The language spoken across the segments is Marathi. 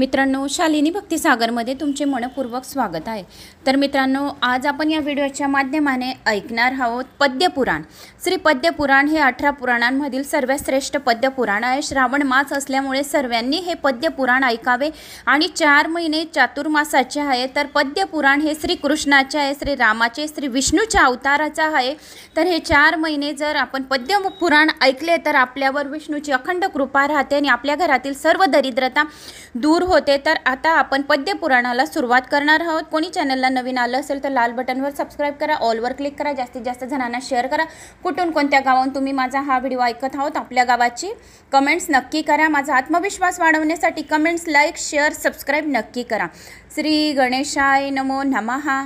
मित्रांनो शालिनी भक्तिसागरमध्ये तुमचे मनपूर्वक स्वागत आहे तर मित्रांनो आज आपण या व्हिडिओच्या माध्यमाने ऐकणार आहोत पद्यपुराण श्री पद्यपुराण हे अठरा पुराणांमधील सर्वात श्रेष्ठ पद्यपुराण आहे श्रावण मास असल्यामुळे सर्वांनी हे पद्यपुराण ऐकावे आणि चार महिने चातुर्मासाचे आहे तर पद्यपुराण हे श्रीकृष्णाचे आहे श्री रामाचे श्री विष्णूच्या अवताराचा आहे तर हे चार महिने जर आपण पद्यपुराण ऐकले तर आपल्यावर विष्णूची अखंड कृपा राहते आणि आपल्या घरातील सर्व दरिद्रता दूर होते तर आता आपण पद्यपुराणाला सुरुवात करणार आहोत कोणी चॅनलला नवीन आलं असेल तर लाल बटनवर सबस्क्राईब करा ऑलवर क्लिक करा जास्तीत जास्त जणांना शेअर करा कुठून कोणत्या गावाहून तुम्ही माझा हा व्हिडिओ ऐकत आहोत आपल्या गावाची कमेंट्स नक्की करा माझा आत्मविश्वास वाढवण्यासाठी कमेंट्स लाईक शेअर सबस्क्राईब नक्की करा श्री गणेशाय नमो नमहा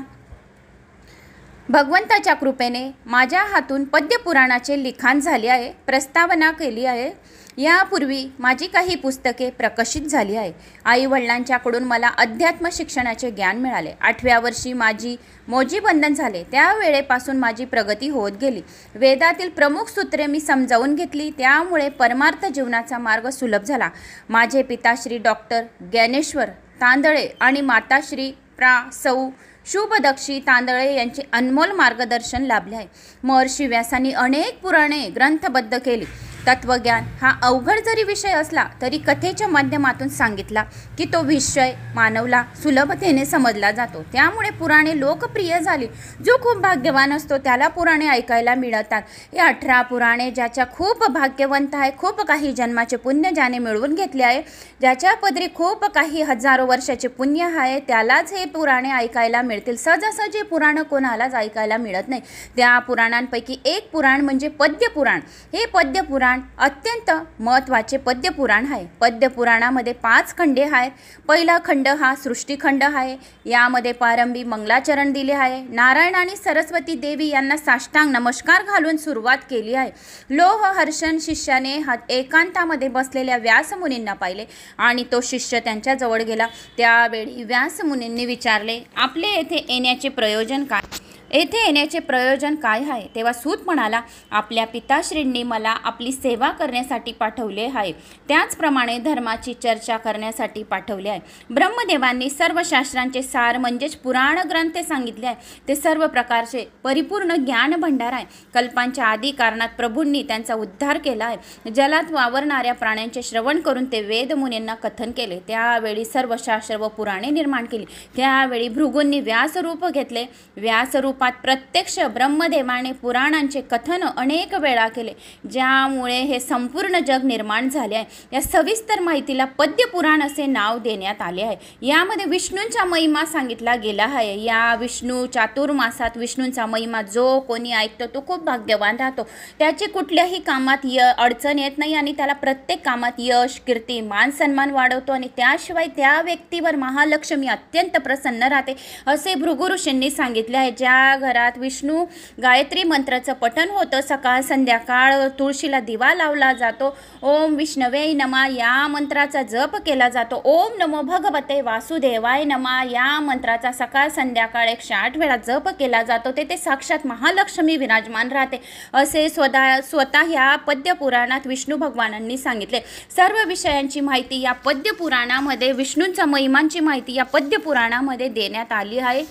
भगवंताच्या कृपेने माझ्या हातून पद्यपुराणाचे लिखाण झाले आहे प्रस्तावना केली आहे यापूर्वी माझी काही पुस्तके प्रकाशित झाली आहे आईवडिलांच्याकडून मला अध्यात्म शिक्षणाचे ज्ञान मिळाले आठव्या वर्षी माझी मोजी बंधन झाले त्यावेळेपासून माझी प्रगती होत गेली वेदातील प्रमुख सूत्रे मी समजावून घेतली त्यामुळे परमार्थ जीवनाचा मार्ग सुलभ झाला माझे पिताश्री डॉक्टर ज्ञानेश्वर तांदळे आणि माताश्री प्रा सौ शुभदक्षी तांदळे यांचे अनमोल मार्गदर्शन लाभले आहे महर्षी व्यासांनी अनेक पुराणे ग्रंथबद्ध केली तत्वज्ञान हा अवघड जरी विषय असला तरी कथेच्या माध्यमातून सांगितला की तो विषय मानवला सुलभतेने समजला जातो त्यामुळे पुराणे लोकप्रिय झाली जो खूप भाग्यवान असतो त्याला पुराणे ऐकायला मिळतात हे अठरा पुराणे ज्याच्या खूप भाग्यवंत आहे खूप काही जन्माचे पुण्य ज्याने मिळवून घेतले आहे ज्याच्या पदरी खूप काही हजारो वर्षाचे पुण्य आहे त्यालाच हे पुराणे ऐकायला मिळतील सहजासहजे पुराणं कोणालाच ऐकायला मिळत नाही त्या पुराणांपैकी एक पुराण म्हणजे पद्यपुराण हे पद्य पुराण पुराण अत्यंत महत्त्वाचे पद्यपुराण आहे पद्यपुराणामध्ये पाच खंडे आहेत पहिला खंड हा सृष्टीखंड आहे यामध्ये पारंभी मंगलाचरण दिले आहे नारायण आणि सरस्वती देवी यांना साष्टांग नमस्कार घालून सुरुवात केली आहे लोह हर्षण शिष्याने हा एकांतामध्ये बसलेल्या व्यासमुनींना पाहिले आणि तो शिष्य त्यांच्याजवळ गेला त्यावेळी व्यासमुनींनी विचारले आपले येथे येण्याचे प्रयोजन काय येथे येण्याचे प्रयोजन काय आहे तेव्हा सूत म्हणाला आपल्या पिताश्रींनी मला आपली सेवा करण्यासाठी पाठवले आहे त्याचप्रमाणे धर्माची चर्चा करण्यासाठी पाठवले आहे ब्रह्मदेवांनी सर्व शास्त्रांचे सार म्हणजेच पुराण ग्रंथ सांगितले आहे ते सर्व प्रकारचे परिपूर्ण ज्ञान भंडार आहे कल्पांच्या आदी कारणात प्रभूंनी त्यांचा उद्धार केला आहे जलात वावरणाऱ्या प्राण्यांचे श्रवण करून ते मुनींना कथन केले त्यावेळी सर्व शास्त्र व पुराणे निर्माण केली त्यावेळी भृगूंनी व्यासरूप घेतले व्यासरूप रूपात प्रत्यक्ष ब्रह्मदेवाने पुराणांचे कथन अनेक वेळा केले ज्यामुळे हे संपूर्ण जग निर्माण झाले आहे या सविस्तर माहितीला पद्य पुराण असे नाव देण्यात आले आहे यामध्ये विष्णूंचा महिमा सांगितला गेला आहे या विष्णू चातुर्मासात विष्णूंचा महिमा जो कोणी ऐकतो तो खूप भाग्यवान राहतो त्याची कुठल्याही कामात य अडचण येत नाही आणि त्याला प्रत्येक कामात यश कीर्ती मान सन्मान वाढवतो आणि त्याशिवाय त्या व्यक्तीवर महालक्ष्मी अत्यंत प्रसन्न राहते असे भृगुऋषींनी सांगितले आहे ज्या घरात विष्णू गायत्री मंत्राचं पठन होतं सकाळ संध्याकाळ तुळशीला दिवा लावला जातो ओम विष्णवे नमा या मंत्राचा जप केला जातो ओम नमो भगवते वासुदेवाय नमा या मंत्राचा सकाळ संध्याकाळ एकशे आठ वेळा जप केला जातो तेथे साक्षात महालक्ष्मी विराजमान राहते असे स्वदा स्वतः ह्या पद्यपुराणात विष्णू भगवानांनी सांगितले सर्व विषयांची माहिती या पद्यपुराणामध्ये विष्णूंच्या महिमांची माहिती या पद्यपुराणामध्ये देण्यात आली आहे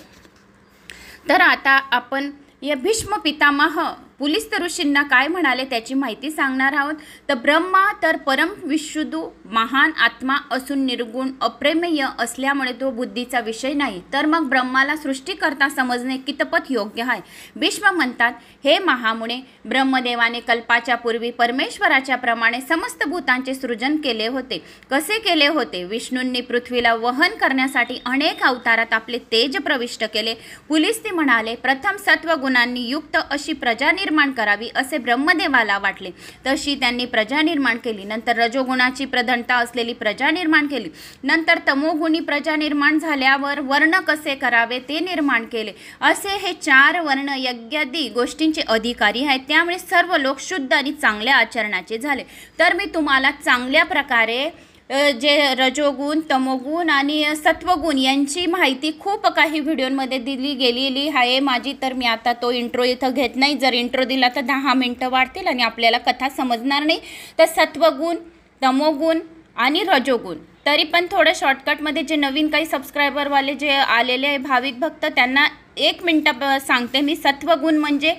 तर आता आपण या भीष्म पितामह तर ऋषींना काय म्हणाले त्याची माहिती सांगणार आहोत तर ब्रह्मा तर परम विशुद्ध महान आत्मा असून निर्गुण अप्रेमेय असल्यामुळे तो बुद्धीचा विषय नाही तर मग ब्रह्माला करता समजणे कितपत योग्य आहे भीष्म म्हणतात हे महामुने ब्रह्मदेवाने कल्पाच्या पूर्वी परमेश्वराच्या प्रमाणे समस्त भूतांचे सृजन केले होते कसे केले होते विष्णूंनी पृथ्वीला वहन करण्यासाठी अनेक अवतारात आपले तेज प्रविष्ट केले पुलिस ते म्हणाले प्रथम सत्व गुणांनी युक्त अशी प्रजा निर्माण करावी असे ब्रह्मदेवाला वाटले तशी त्यांनी प्रजा निर्माण केली नंतर रजोगुणाची प्रधानता असलेली प्रजा निर्माण केली नंतर तमोगुणी प्रजा निर्माण झाल्यावर वर्ण कसे करावे ते निर्माण केले असे हे चार वर्ण यज्ञादी गोष्टींचे अधिकारी आहेत त्यामुळे सर्व लोक शुद्ध आणि चांगल्या आचरणाचे झाले तर मी तुम्हाला चांगल्या प्रकारे जे रजोगुण तमोगुण आणि सत्वगुण यांची माहिती खूप काही व्हिडिओमध्ये दिली गेलेली आहे माझी तर मी आता तो इंट्रो इथं घेत नाही जर इंट्रो दिला तर दहा मिनटं वाढतील आणि आपल्याला कथा समजणार नाही तर सत्वगुण तमोगुण आणि रजोगुण तरी पण थोडं शॉर्टकटमध्ये जे नवीन काही सबस्क्रायबरवाले जे आलेले आहे भाविक भक्त त्यांना एक मिनटं सांगते मी सत्वगुण म्हणजे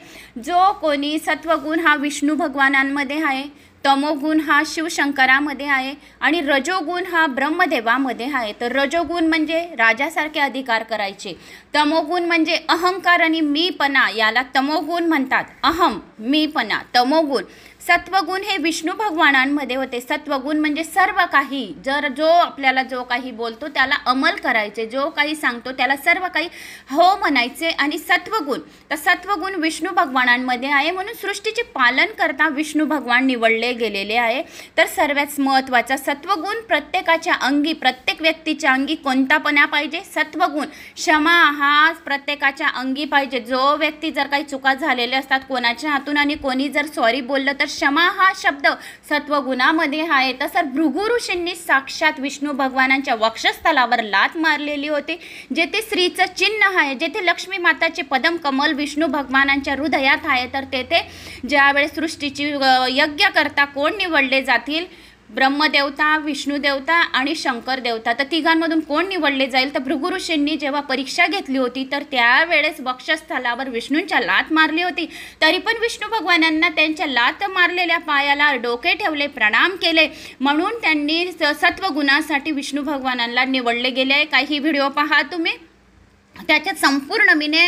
जो कोणी सत्वगुण हा विष्णू भगवानांमध्ये आहे तमोगुण हा शिवशंकरामध्ये आहे आणि रजोगुण हा ब्रह्मदेवामध्ये आहे तर रजोगुण म्हणजे राजासारखे अधिकार करायचे तमोगुण म्हणजे अहंकार आणि मीपणा याला तमोगुण म्हणतात अहम मीपणा तमोगुण सत्वगुण हे विष्णू भगवानांमध्ये होते सत्वगुण म्हणजे सर्व काही जर जो आपल्याला जो काही बोलतो त्याला अमल करायचे जो काही सांगतो त्याला सर्व काही हो म्हणायचे आणि सत्वगुण तर सत्वगुण विष्णू भगवानांमध्ये आहे म्हणून सृष्टीचे पालन करता विष्णू भगवान निवडले गेलेले आहे तर सर्वात महत्त्वाचा सत्वगुण प्रत्येकाच्या अंगी प्रत्येक व्यक्तीच्या अंगी कोणता पणा पाहिजे सत्वगुण क्षमा हा प्रत्येकाच्या अंगी पाहिजे जो व्यक्ती जर काही चुका झालेल्या असतात कोणाच्या हातून आणि कोणी जर सॉरी बोललं तर क्षमा हा शब्द सत्वगुणामध्ये आहे तसं भृगु ऋषींनी साक्षात विष्णू भगवानांच्या वक्षस्थलावर लात मारलेली होती जेथे स्त्रीचं चिन्ह आहे जेथे लक्ष्मी माताचे पदम कमल विष्णू भगवानांच्या हृदयात आहे तर तेथे ज्यावेळेस सृष्टीची यज्ञ करता कोण निवडले जातील ब्रह्मदेवता देवता आणि शंकर देवता तर तिघांमधून कोण निवडले जाईल तर भृगुऋषींनी जेव्हा परीक्षा घेतली होती तर त्यावेळेस वक्षस्थलावर विष्णूंच्या लात मारली होती तरी पण विष्णू भगवानांना त्यांच्या लात मारलेल्या पायाला डोके ठेवले प्रणाम केले म्हणून त्यांनी सत्वगुणासाठी विष्णू भगवानांना निवडले गेले आहे काही व्हिडिओ पहा तुम्ही त्याच्यात संपूर्ण मीने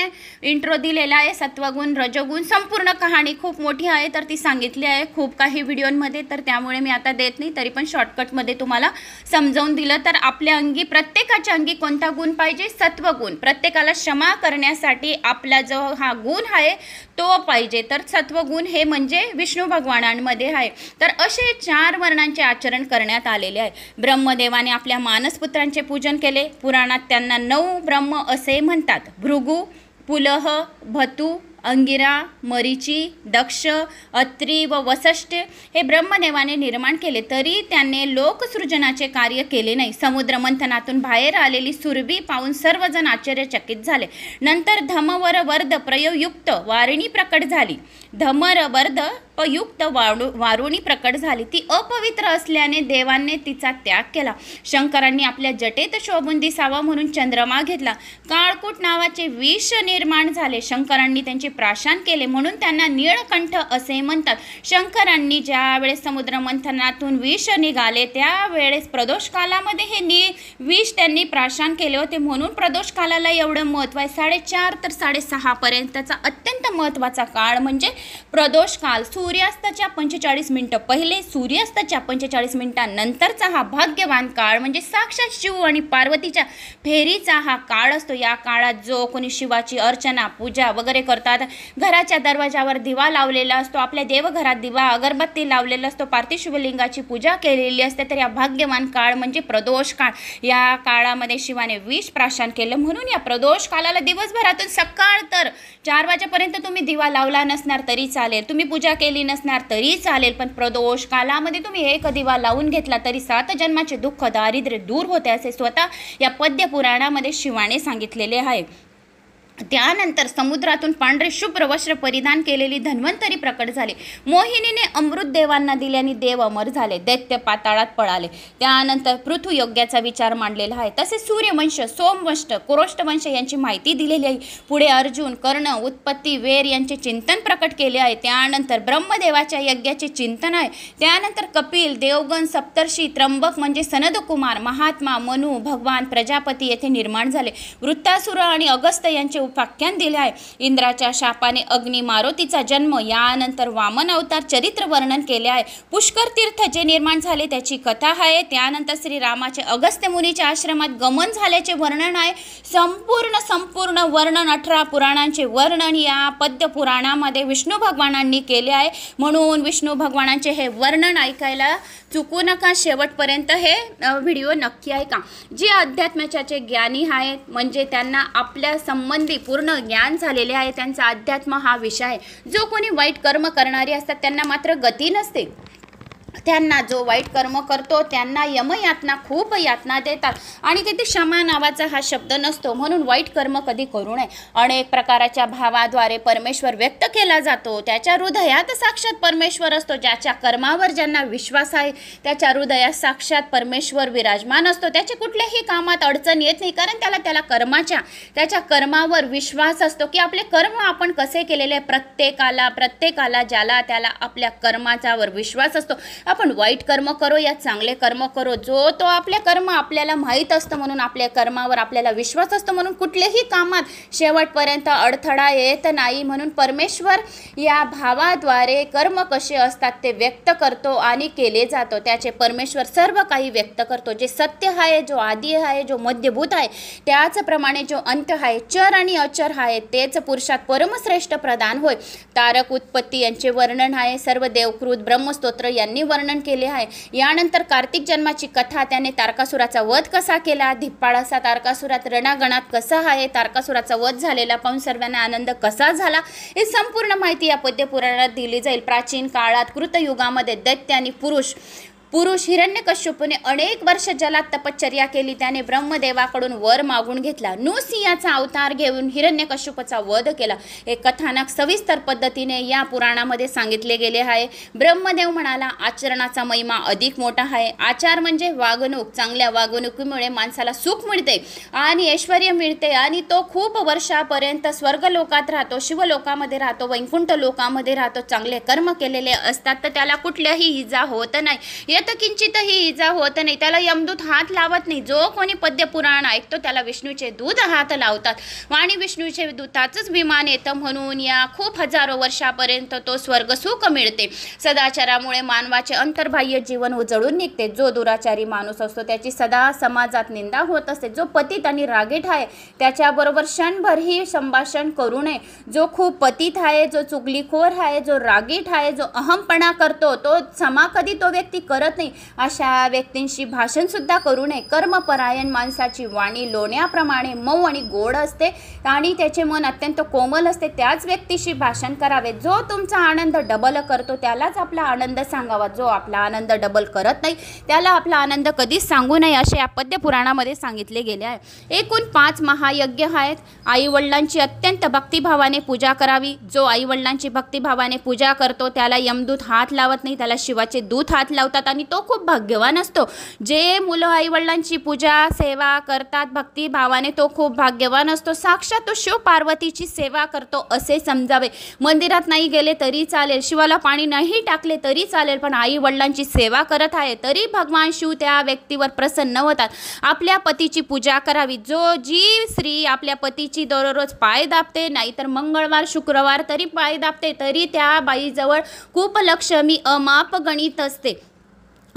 इंट्रो दिलेला आहे सत्वगुण रजगुण संपूर्ण कहाणी खूप मोठी आहे तर ती सांगितली आहे खूप काही व्हिडिओंमध्ये तर त्यामुळे मी आता देत नाही तरी पण शॉर्टकटमध्ये तुम्हाला समजावून दिलं तर आपल्या अंगी प्रत्येकाच्या अंगी कोणता गुण पाहिजे सत्वगुण प्रत्येकाला क्षमा करण्यासाठी आपला जो हा गुण आहे तो पाहिजे तर सत्वगुण हे म्हणजे विष्णू भगवानांमध्ये आहे तर असे चार वर्णांचे आचरण करण्यात आलेले आहे ब्रह्मदेवाने आपल्या मानसपुत्रांचे पूजन केले पुराणात त्यांना नऊ ब्रह्म असे ते म्हणतात भृगु पुलह भतु, अंगिरा मरीची दक्ष अत्री व वसष्ट हे ब्रह्मदेवाने निर्माण केले तरी त्याने लोकसृजनाचे कार्य केले नाही समुद्रमंथनातून बाहेर आलेली सुरभी पाहून सर्वजण आश्चर्यचकित झाले नंतर धमवर वर्द प्रयोयुक्त वारिणी प्रकट झाली धमर वर्द अयुक्त वाळू वारुणी प्रकट झाली ती अपवित्र असल्याने देवाने तिचा त्याग केला शंकरांनी आपल्या जटेत शोभून दिसावा म्हणून चंद्रमा घेतला काळकूट नावाचे विष निर्माण झाले शंकरांनी त्यांचे प्राशान केले म्हणून त्यांना निळकंठ असे म्हणतात शंकरांनी ज्यावेळेस समुद्र मंथनातून विष निघाले त्यावेळेस प्रदोष कालामध्ये हे नि विष त्यांनी प्राशान केले होते म्हणून प्रदोष कालाला एवढं महत्त्व आहे साडेचार तर साडेसहापर्यंतचा अत्यंत महत्त्वाचा काळ म्हणजे प्रदोष काल सु सूर्यास्ताच्या पंचेचाळीस मिनटं पहिले सूर्यास्ताच्या पंचेचाळीस मिनिटांनंतरचा हा भाग्यवान काळ म्हणजे साक्षात शिव आणि पार्वतीच्या फेरीचा हा काळ असतो या काळात जो कोणी शिवाची अर्चना पूजा वगैरे करतात घराच्या दरवाजावर दिवा लावलेला असतो आपल्या देवघरात दिवा अगरबत्ती लावलेला असतो पार्थिव शिवलिंगाची पूजा केलेली असते तर या भाग्यवान काळ म्हणजे प्रदोष काळ या काळामध्ये शिवाने विष प्राशन केलं म्हणून या प्रदोष काळाला दिवसभरातून सकाळ तर चार वाजेपर्यंत तुम्ही दिवा लावला नसणार तरी चालेल तुम्ही पूजा केली केली नसणार तरी चालेल पण प्रदोष कालामध्ये तुम्ही एक दिवा लावून घेतला तरी सात जन्माचे दुःख दारिद्र्य दूर होते असे स्वतः या पद्यपुराणामध्ये शिवाने सांगितलेले आहे त्यानंतर समुद्रातून पांढरे शुभ्र वस्त्र परिधान केलेली धन्वंतरी प्रकट झाली मोहिनीने अमृत देवांना दिल्याने देव अमर झाले दैत्य पाताळात पळाले त्यानंतर पृथ्वी योग्याचा विचार मांडलेला आहे तसेच सूर्यवंश सोमवंश कुरोष्टवंश यांची माहिती दिलेली आहे पुढे अर्जुन कर्ण उत्पत्ती वेर यांचे चिंतन प्रकट केले आहे त्यानंतर ब्रह्मदेवाच्या यज्ञाचे चिंतन आहे त्यानंतर कपिल देवगण सप्तर्षी त्र्यंबक म्हणजे सनदकुमार महात्मा मनु भगवान प्रजापती येथे निर्माण झाले वृत्तासुर आणि अगस्त यांचे उपाख्यान दिले आहे इंद्राच्या शापाने अग्नी मारुतीचा जन्म यानंतर वामन अवतार चरित्र वर्णन केले आहे पुष्कर तीर्थ जे निर्माण झाले त्याची कथा आहे त्यानंतर श्रीरामाचे अगस्त्य मुनीच्या आश्रमात गमन झाल्याचे वर्णन आहे संपूर्ण संपूर्ण वर्णन अठरा पुराणांचे वर्णन या पद्य पुराणामध्ये विष्णू भगवानांनी केले आहे म्हणून विष्णू भगवानांचे हे वर्णन ऐकायला चुकू नका शेवटपर्यंत हे व्हिडिओ नक्की ऐका जे अध्यात्माच्या ज्ञानी आहेत म्हणजे त्यांना आपल्या संबंधित पूर्ण ज्ञान झालेले आहे त्यांचा अध्यात्म हा विषय आहे जो कोणी वाईट कर्म करणारी असतात त्यांना मात्र गती नसते त्यांना जो वाईट कर्म करतो त्यांना यमयातना खूप यातना देतात आणि तिथे क्षमा नावाचा हा शब्द नसतो म्हणून वाईट कर्म कधी करू नये अनेक प्रकाराच्या भावाद्वारे परमेश्वर व्यक्त केला जातो त्याच्या हृदयात साक्षात परमेश्वर असतो ज्याच्या कर्मावर ज्यांना विश्वास आहे त्याच्या हृदयात साक्षात परमेश्वर विराजमान असतो त्याचे कुठल्याही कामात अडचण येत नाही कारण त्याला त्याला कर्माच्या त्याच्या कर्मावर विश्वास असतो की आपले कर्म आपण कसे केलेले प्रत्येकाला प्रत्येकाला ज्याला त्याला आपल्या कर्माच्यावर विश्वास असतो आपण वाईट कर्म करो या चांगले कर्म करो जो तो आपले कर्म आपल्याला माहीत असतं म्हणून आपल्या कर्मावर आपल्याला विश्वास असतो म्हणून कुठल्याही कामात शेवटपर्यंत अडथळा येत नाही म्हणून परमेश्वर या भावाद्वारे कर्म कसे असतात ते व्यक्त करतो आणि केले जातो त्याचे परमेश्वर सर्व काही व्यक्त करतो जे सत्य आहे जो आदी आहे जो मध्यभूत आहे त्याचप्रमाणे जो अंत आहे चर आणि अचर आहे तेच पुरुषात परमश्रेष्ठ प्रदान होय तारक उत्पत्ती यांचे वर्णन आहे सर्व देवकृत ब्रह्मस्तोत्र यांनी वर्णन केले आहे यानंतर कार्तिक जन्माची कथा त्याने तारकासुराचा वध कसा केला धिप्पाळासा तारकासुरात रणागणात कसा आहे तारकासुराचा वध झालेला पाहून सर्वांना आनंद कसा झाला हे संपूर्ण माहिती या पद्यपुराणात दिली जाईल प्राचीन काळात कृतयुगामध्ये दैत्य आणि पुरुष पुरुष हिरण्यकश्यपूने अनेक वर्ष जलात तपश्चर्या केली त्याने ब्रह्मदेवाकडून वर मागून घेतला नुसिंहाचा अवतार घेऊन हिरण्यकश्यपाचा वध केला हे कथानक सविस्तर पद्धतीने या पुराणामध्ये सांगितले गेले आहे ब्रह्मदेव म्हणाला आचरणाचा महिमा अधिक मोठा आहे आचार म्हणजे वागणूक चांगल्या वागणुकीमुळे माणसाला सुख मिळते आणि ऐश्वर मिळते आणि तो खूप वर्षापर्यंत स्वर्ग लोकात राहतो शिवलोकामध्ये राहतो वैकुंठ लोकामध्ये राहतो चांगले कर्म केलेले असतात तर त्याला कुठल्याही इजा होत नाही यत ही इजा होत नाही त्याला यमदूत हात लावत नाही जो कोणी पद्य पुराण ऐकतो त्याला विष्णूचे दूध हात लावतात वाणी विष्णूचे दूताचंच विमान येतं म्हणून या खूप हजारो वर्षापर्यंत तो स्वर्ग सुख मिळते सदाचारामुळे मानवाचे अंतर्बाह्य जीवन उजळून निघते जो दुराचारी माणूस असतो त्याची सदा समाजात निंदा होत असते जो पतित आणि रागीट आहे त्याच्याबरोबर क्षणभरही संभाषण करू नये जो खूप पतित आहे जो चुगलीखोर आहे जो रागीट आहे जो अहमपणा करतो तो समा कधी तो व्यक्ती करत करत नाही अशा व्यक्तींशी भाषणसुद्धा करू नये कर्मपरायण माणसाची वाणी लोण्याप्रमाणे मऊ आणि गोड असते आणि त्याचे मन अत्यंत कोमल असते त्याच व्यक्तीशी भाषण करावे जो तुमचा आनंद डबल करतो त्यालाच आपला आनंद सांगावा जो आपला आनंद डबल करत नाही त्याला आपला आनंद कधीच सांगू नये असे पद्य पुराणामध्ये सांगितले गेले आहे एकूण पाच महायज्ञ आहेत आईवडिलांची अत्यंत भक्तिभावाने पूजा करावी जो आईवडिलांची भक्तिभावाने पूजा करतो त्याला यमदूत हात लावत नाही त्याला शिवाचे दूत हात लावतात आणि तो खूप भाग्यवान असतो जे मुलं आईवडिलांची पूजा सेवा करतात भक्तिभावाने तो खूप भाग्यवान असतो साक्षात तो शिव पार्वतीची सेवा करतो असे समजावे मंदिरात नाही गेले तरी चालेल शिवाला पाणी नाही टाकले तरी चालेल पण आई वडिलांची सेवा करत आहे तरी भगवान शिव त्या व्यक्तीवर प्रसन्न होतात आपल्या पतीची पूजा करावी जो जी स्त्री आपल्या पतीची दररोज पाय दाबते नाहीतर मंगळवार शुक्रवार तरी पाय दाबते तरी त्या बाईजवळ खूप लक्ष्मी अमाप गणित असते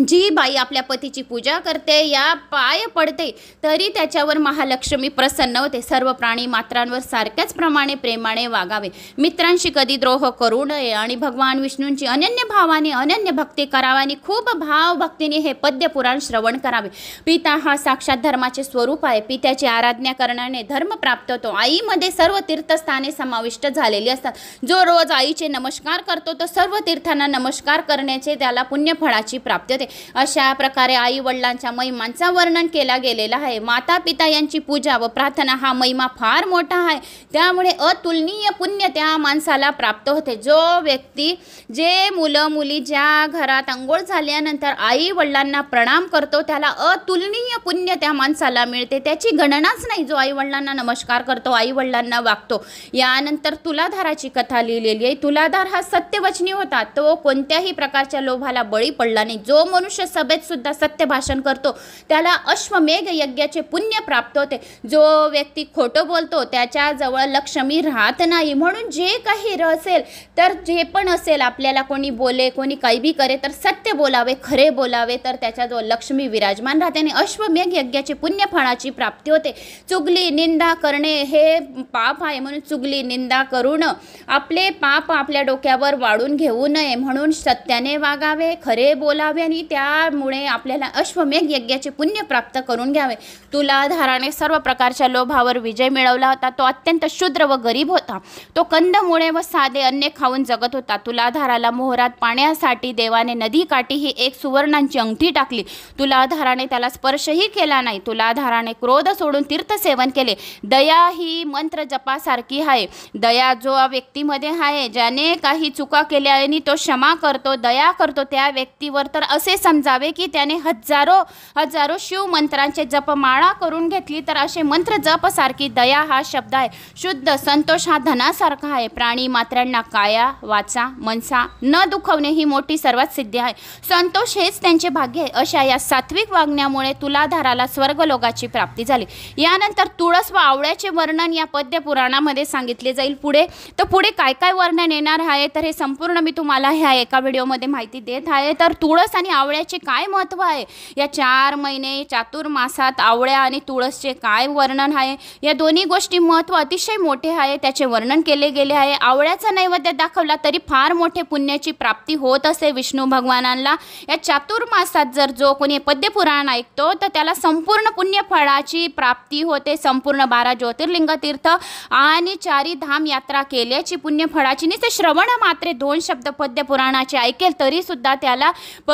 जी बाई आपल्या पतीची पूजा करते या पाय पडते तरी त्याच्यावर महालक्ष्मी प्रसन्न होते सर्व प्राणी मात्रांवर सारख्याच प्रमाणे प्रेमाने वागावे मित्रांशी कधी द्रोह करू नये आणि भगवान विष्णूंची अनन्य भावाने अनन्य भक्ती करावानी आणि खूप भावभक्तीने हे पद्य पुराण श्रवण करावे पिता हा साक्षात धर्माचे स्वरूप आहे पित्याची आराधना करण्याने धर्म प्राप्त होतो आईमध्ये सर्व तीर्थस्थाने समाविष्ट झालेली असतात जो रोज आईचे नमस्कार करतो तो सर्व तीर्थांना नमस्कार करण्याचे त्याला पुण्यफळाची प्राप्त होते अशा प्रकारे आई वडिलांच्या महिमांचा वर्णन केला गेलेला आहे माता पिता यांची पूजा व प्रार्थना हा महिमा फार मोठा आहे त्यामुळे अतुलनीय पुण्य त्या माणसाला प्राप्त होते जो व्यक्ती जे मुलं मुली ज्या घरात आंघोळ झाल्यानंतर आई वडिलांना प्रणाम करतो त्याला अतुलनीय पुण्य त्या माणसाला मिळते त्याची गणनाच नाही जो आई वडिलांना नमस्कार करतो आई वडिलांना वागतो यानंतर तुलाधाराची कथा लिहिलेली आहे तुलाधार हा सत्यवचनी होता तो कोणत्याही प्रकारच्या लोभाला बळी पडला नाही जो मनुष्य सभेत सुद्धा सत्य भाषण करतो त्याला अश्वमेघ यज्ञाचे पुण्य प्राप्त होते जो व्यक्ती खोटं बोलतो त्याच्याजवळ लक्ष्मी राहत नाही म्हणून जे काही असेल तर जे पण असेल आपल्याला कोणी बोले कोणी काही बी करे तर सत्य बोलावे खरे बोलावे तर त्याच्याजवळ लक्ष्मी विराजमान राहते आणि अश्वमेघ यज्ञाचे पुण्यफळाची प्राप्ती होते चुगली निंदा करणे हे पाप आहे म्हणून चुगली निंदा करून आपले पाप आपल्या डोक्यावर वाढून घेऊ नये म्हणून सत्याने वागावे खरे बोलावे आणि त्यामुळे आपल्याला अश्वमेघ यज्ञाचे पुण्य प्राप्त करून घ्यावे तुलाधाराने सर्व प्रकारच्या लोभावर विजय मिळवला होता तो अत्यंत शूद्र व गरीब होता तो कंदमुळे व साधे अन्य खाऊन जगत होता तुलाधाराला मोहरात पाण्यासाठी देवाने नदीकाठी ही एक सुवर्णांची अंगठी टाकली तुलाधाराने त्याला स्पर्शही केला नाही तुलाधाराने क्रोध सोडून तीर्थसेवन केले दया ही मंत्र जपासारखी आहे दया जो व्यक्तीमध्ये आहे ज्याने काही चुका केल्या आणि तो क्षमा करतो दया करतो त्या व्यक्तीवर तर असे समजावे की त्याने हजारो हजारो मंत्रांचे जपमाळा करून घेतली तर असे मंत्र जप सारखी दया हा शब्द आहे शुद्ध संतोष हा धनासारखा आहे प्राणी मात्रांना काया वाचा मनसा न दुखवणे ही मोठी सर्वात सिद्धी आहे संतोष हेच त्यांचे भाग्य आहे अशा या सात्विक वागण्यामुळे तुलाधाराला स्वर्गलोगाची प्राप्ती झाली यानंतर तुळस व आवळ्याचे वर्णन या पद्य पुराणामध्ये सांगितले जाईल पुढे तर पुढे काय काय वर्णन येणार आहे तर हे संपूर्ण मी तुम्हाला ह्या एका व्हिडिओमध्ये माहिती देत आहे तर तुळस आणि आवळ्याचे काय महत्त्व आहे या चार महिने चातुर्मासात आवळ्या आणि तुळसचे काय वर्णन आहे या दोन्ही गोष्टी महत्त्व अतिशय मोठे आहे त्याचे वर्णन केले गेले आहे आवळ्याचा नैवेद्य दाखवला तरी फार मोठे पुण्याची प्राप्ती होत असे विष्णू भगवानांना या चातुर्मासात जर जो कोणी पद्यपुराण ऐकतो तर त्याला संपूर्ण पुण्यफळाची प्राप्ती होते संपूर्ण बारा ज्योतिर्लिंग तीर्थ आणि चारी धाम यात्रा केल्याची पुण्यफळाची नि ते श्रवण मात्रे दोन शब्द पद्यपुराणाचे ऐकेल तरीसुद्धा त्याला प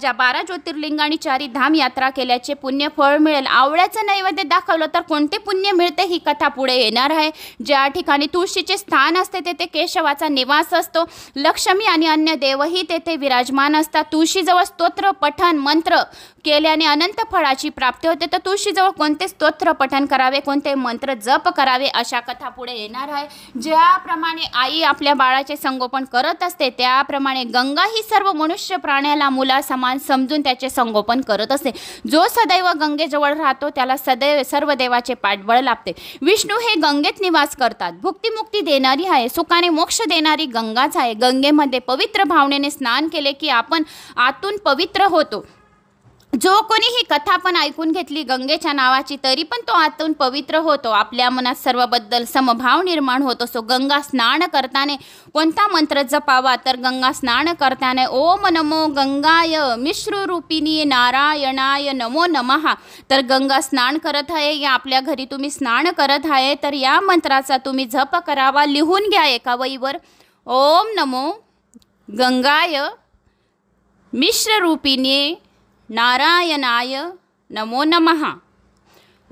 ज्या बारा ज्योतिर्लिंग आणि चारी धाम यात्रा केल्याचे पुण्य फळ मिळेल आवळ्याचं नैवेद्य दाखवलं तर कोणते पुण्य मिळते ही कथा पुढे येणार आहे ज्या ठिकाणी तुळशीचे स्थान असते तेथे केशवाचा निवास असतो लक्ष्मी आणि अन्य देवही तेथे विराजमान असतात तुळशीजवळ स्तोत्र पठन मंत्र केल्याने अनंत फळाची प्राप्ती होते तर तुळशीजवळ कोणते स्तोत्र पठन करावे कोणते मंत्र जप करावे अशा कथा पुढे येणार आहे ज्याप्रमाणे आई आपल्या बाळाचे संगोपन करत असते त्याप्रमाणे गंगा ही सर्व मनुष्य प्राण्याला मुला समान समजून त्याचे संगोपन करत असते जो सदैव गंगेजवळ राहतो त्याला सदैव सर्व देवाचे पाठबळ लाभते विष्णू हे गंगेत निवास करतात भुक्तिमुक्ती देणारी आहे सुखाने मोक्ष देणारी गंगाच आहे गंगेमध्ये पवित्र भावनेने स्नान केले की आपण आतून पवित्र होतो जो कोणी ही कथा पण ऐकून घेतली गंगेच्या नावाची तरी पण तो आतून पवित्र होतो आपल्या मनात सर्वबद्दल समभाव निर्माण होतो सो गंगा स्नान करताने कोणता मंत्र जपावा तर गंगा स्नान करताने ओम नमो गंगाय मिश्ररूपिणी नारायणाय नमो नमहा तर गंगा स्नान करत आहे या आपल्या घरी तुम्ही स्नान करत आहे तर या मंत्राचा तुम्ही जप करावा लिहून घ्या एका वहीवर ओम नमो गंगाय मिश्ररूपिणी नारायणाय नमो नमः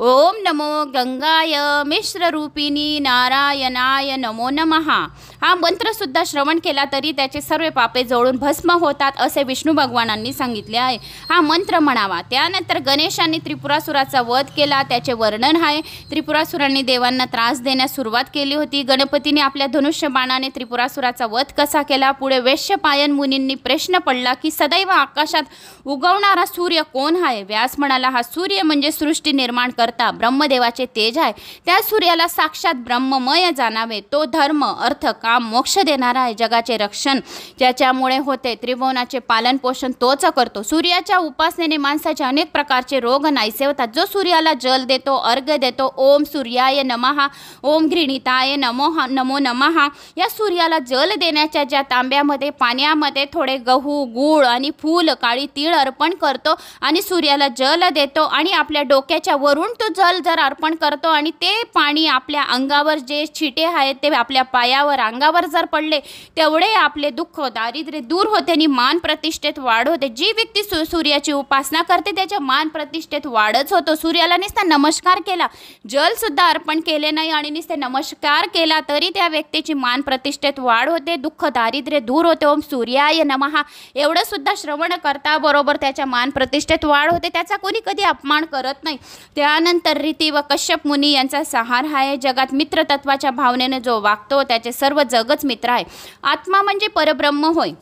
ओम नमो गंगाय मिश्ररूपिणी नारायणाय नमो नमहा हा मंत्रसुद्धा श्रवण केला तरी त्याचे सर्व पापे जळून भस्म होतात असे विष्णू भगवानांनी सांगितले आहे हा मंत्र म्हणावा त्यानंतर गणेशांनी त्रिपुरासुराचा वध केला त्याचे वर्णन आहे त्रिपुरासुरांनी देवांना त्रास देण्यास सुरुवात केली होती गणपतीने आपल्या धनुष्य बाणाने त्रिपुरासुराचा वध कसा केला पुढे वैश्यपायन मुनींनी प्रश्न पडला की सदैव आकाशात उगवणारा सूर्य कोण आहे व्यास म्हणाला हा सूर्य म्हणजे सृष्टी निर्माण कर करता ब्रह्मदेवाचे तेज आहे त्या सूर्याला साक्षात ब्रह्ममय जाणावे तो धर्म अर्थ काम मोक्ष देणारा आहे जगाचे रक्षण ज्याच्यामुळे होते त्रिभुवनाचे पालन पोषण तोच करतो सूर्याच्या उपासनेने माणसाचे अनेक प्रकारचे रोग नाहीसे होतात जो सूर्याला जल देतो अर्घ देतो ओम सूर्याय नमहा ओम घृणिताय नमो नमो नमहा या सूर्याला जल देण्याच्या ज्या तांब्यामध्ये पाण्यामध्ये थोडे गहू गूळ आणि फूल काळी तीळ अर्पण करतो आणि सूर्याला जल देतो आणि आपल्या डोक्याच्या वरून तो जल जर अर्पण करतो आणि ते पाणी आपल्या अंगावर जे छिटे आहेत ते आपल्या पायावर अंगावर जर पडले तेवढे आपले दुःख दारिद्र्य दूर होते आणि मान प्रतिष्ठेत वाढ होते जी व्यक्ती सु सूर्याची उपासना करते त्याच्या मान प्रतिष्ठेत वाढच होतो सूर्याला नुसता नमस्कार केला जलसुद्धा अर्पण केले नाही आणि नुसते नमस्कार केला तरी त्या व्यक्तीची मान प्रतिष्ठेत वाढ होते दुःख दारिद्र्य दूर होते ओम सूर्याय नमहा एवढं सुद्धा श्रवण करता बरोबर त्याच्या मान प्रतिष्ठेत वाढ होते त्याचा कोणी कधी अपमान करत नाही त्यानं त्यानंतर रीती व कश्यप मुनी यांचा सहार आहे जगात मित्रतत्वाच्या भावनेने जो वागतो त्याचे सर्व जगच मित्र आहे आत्मा म्हणजे परब्रह्म होय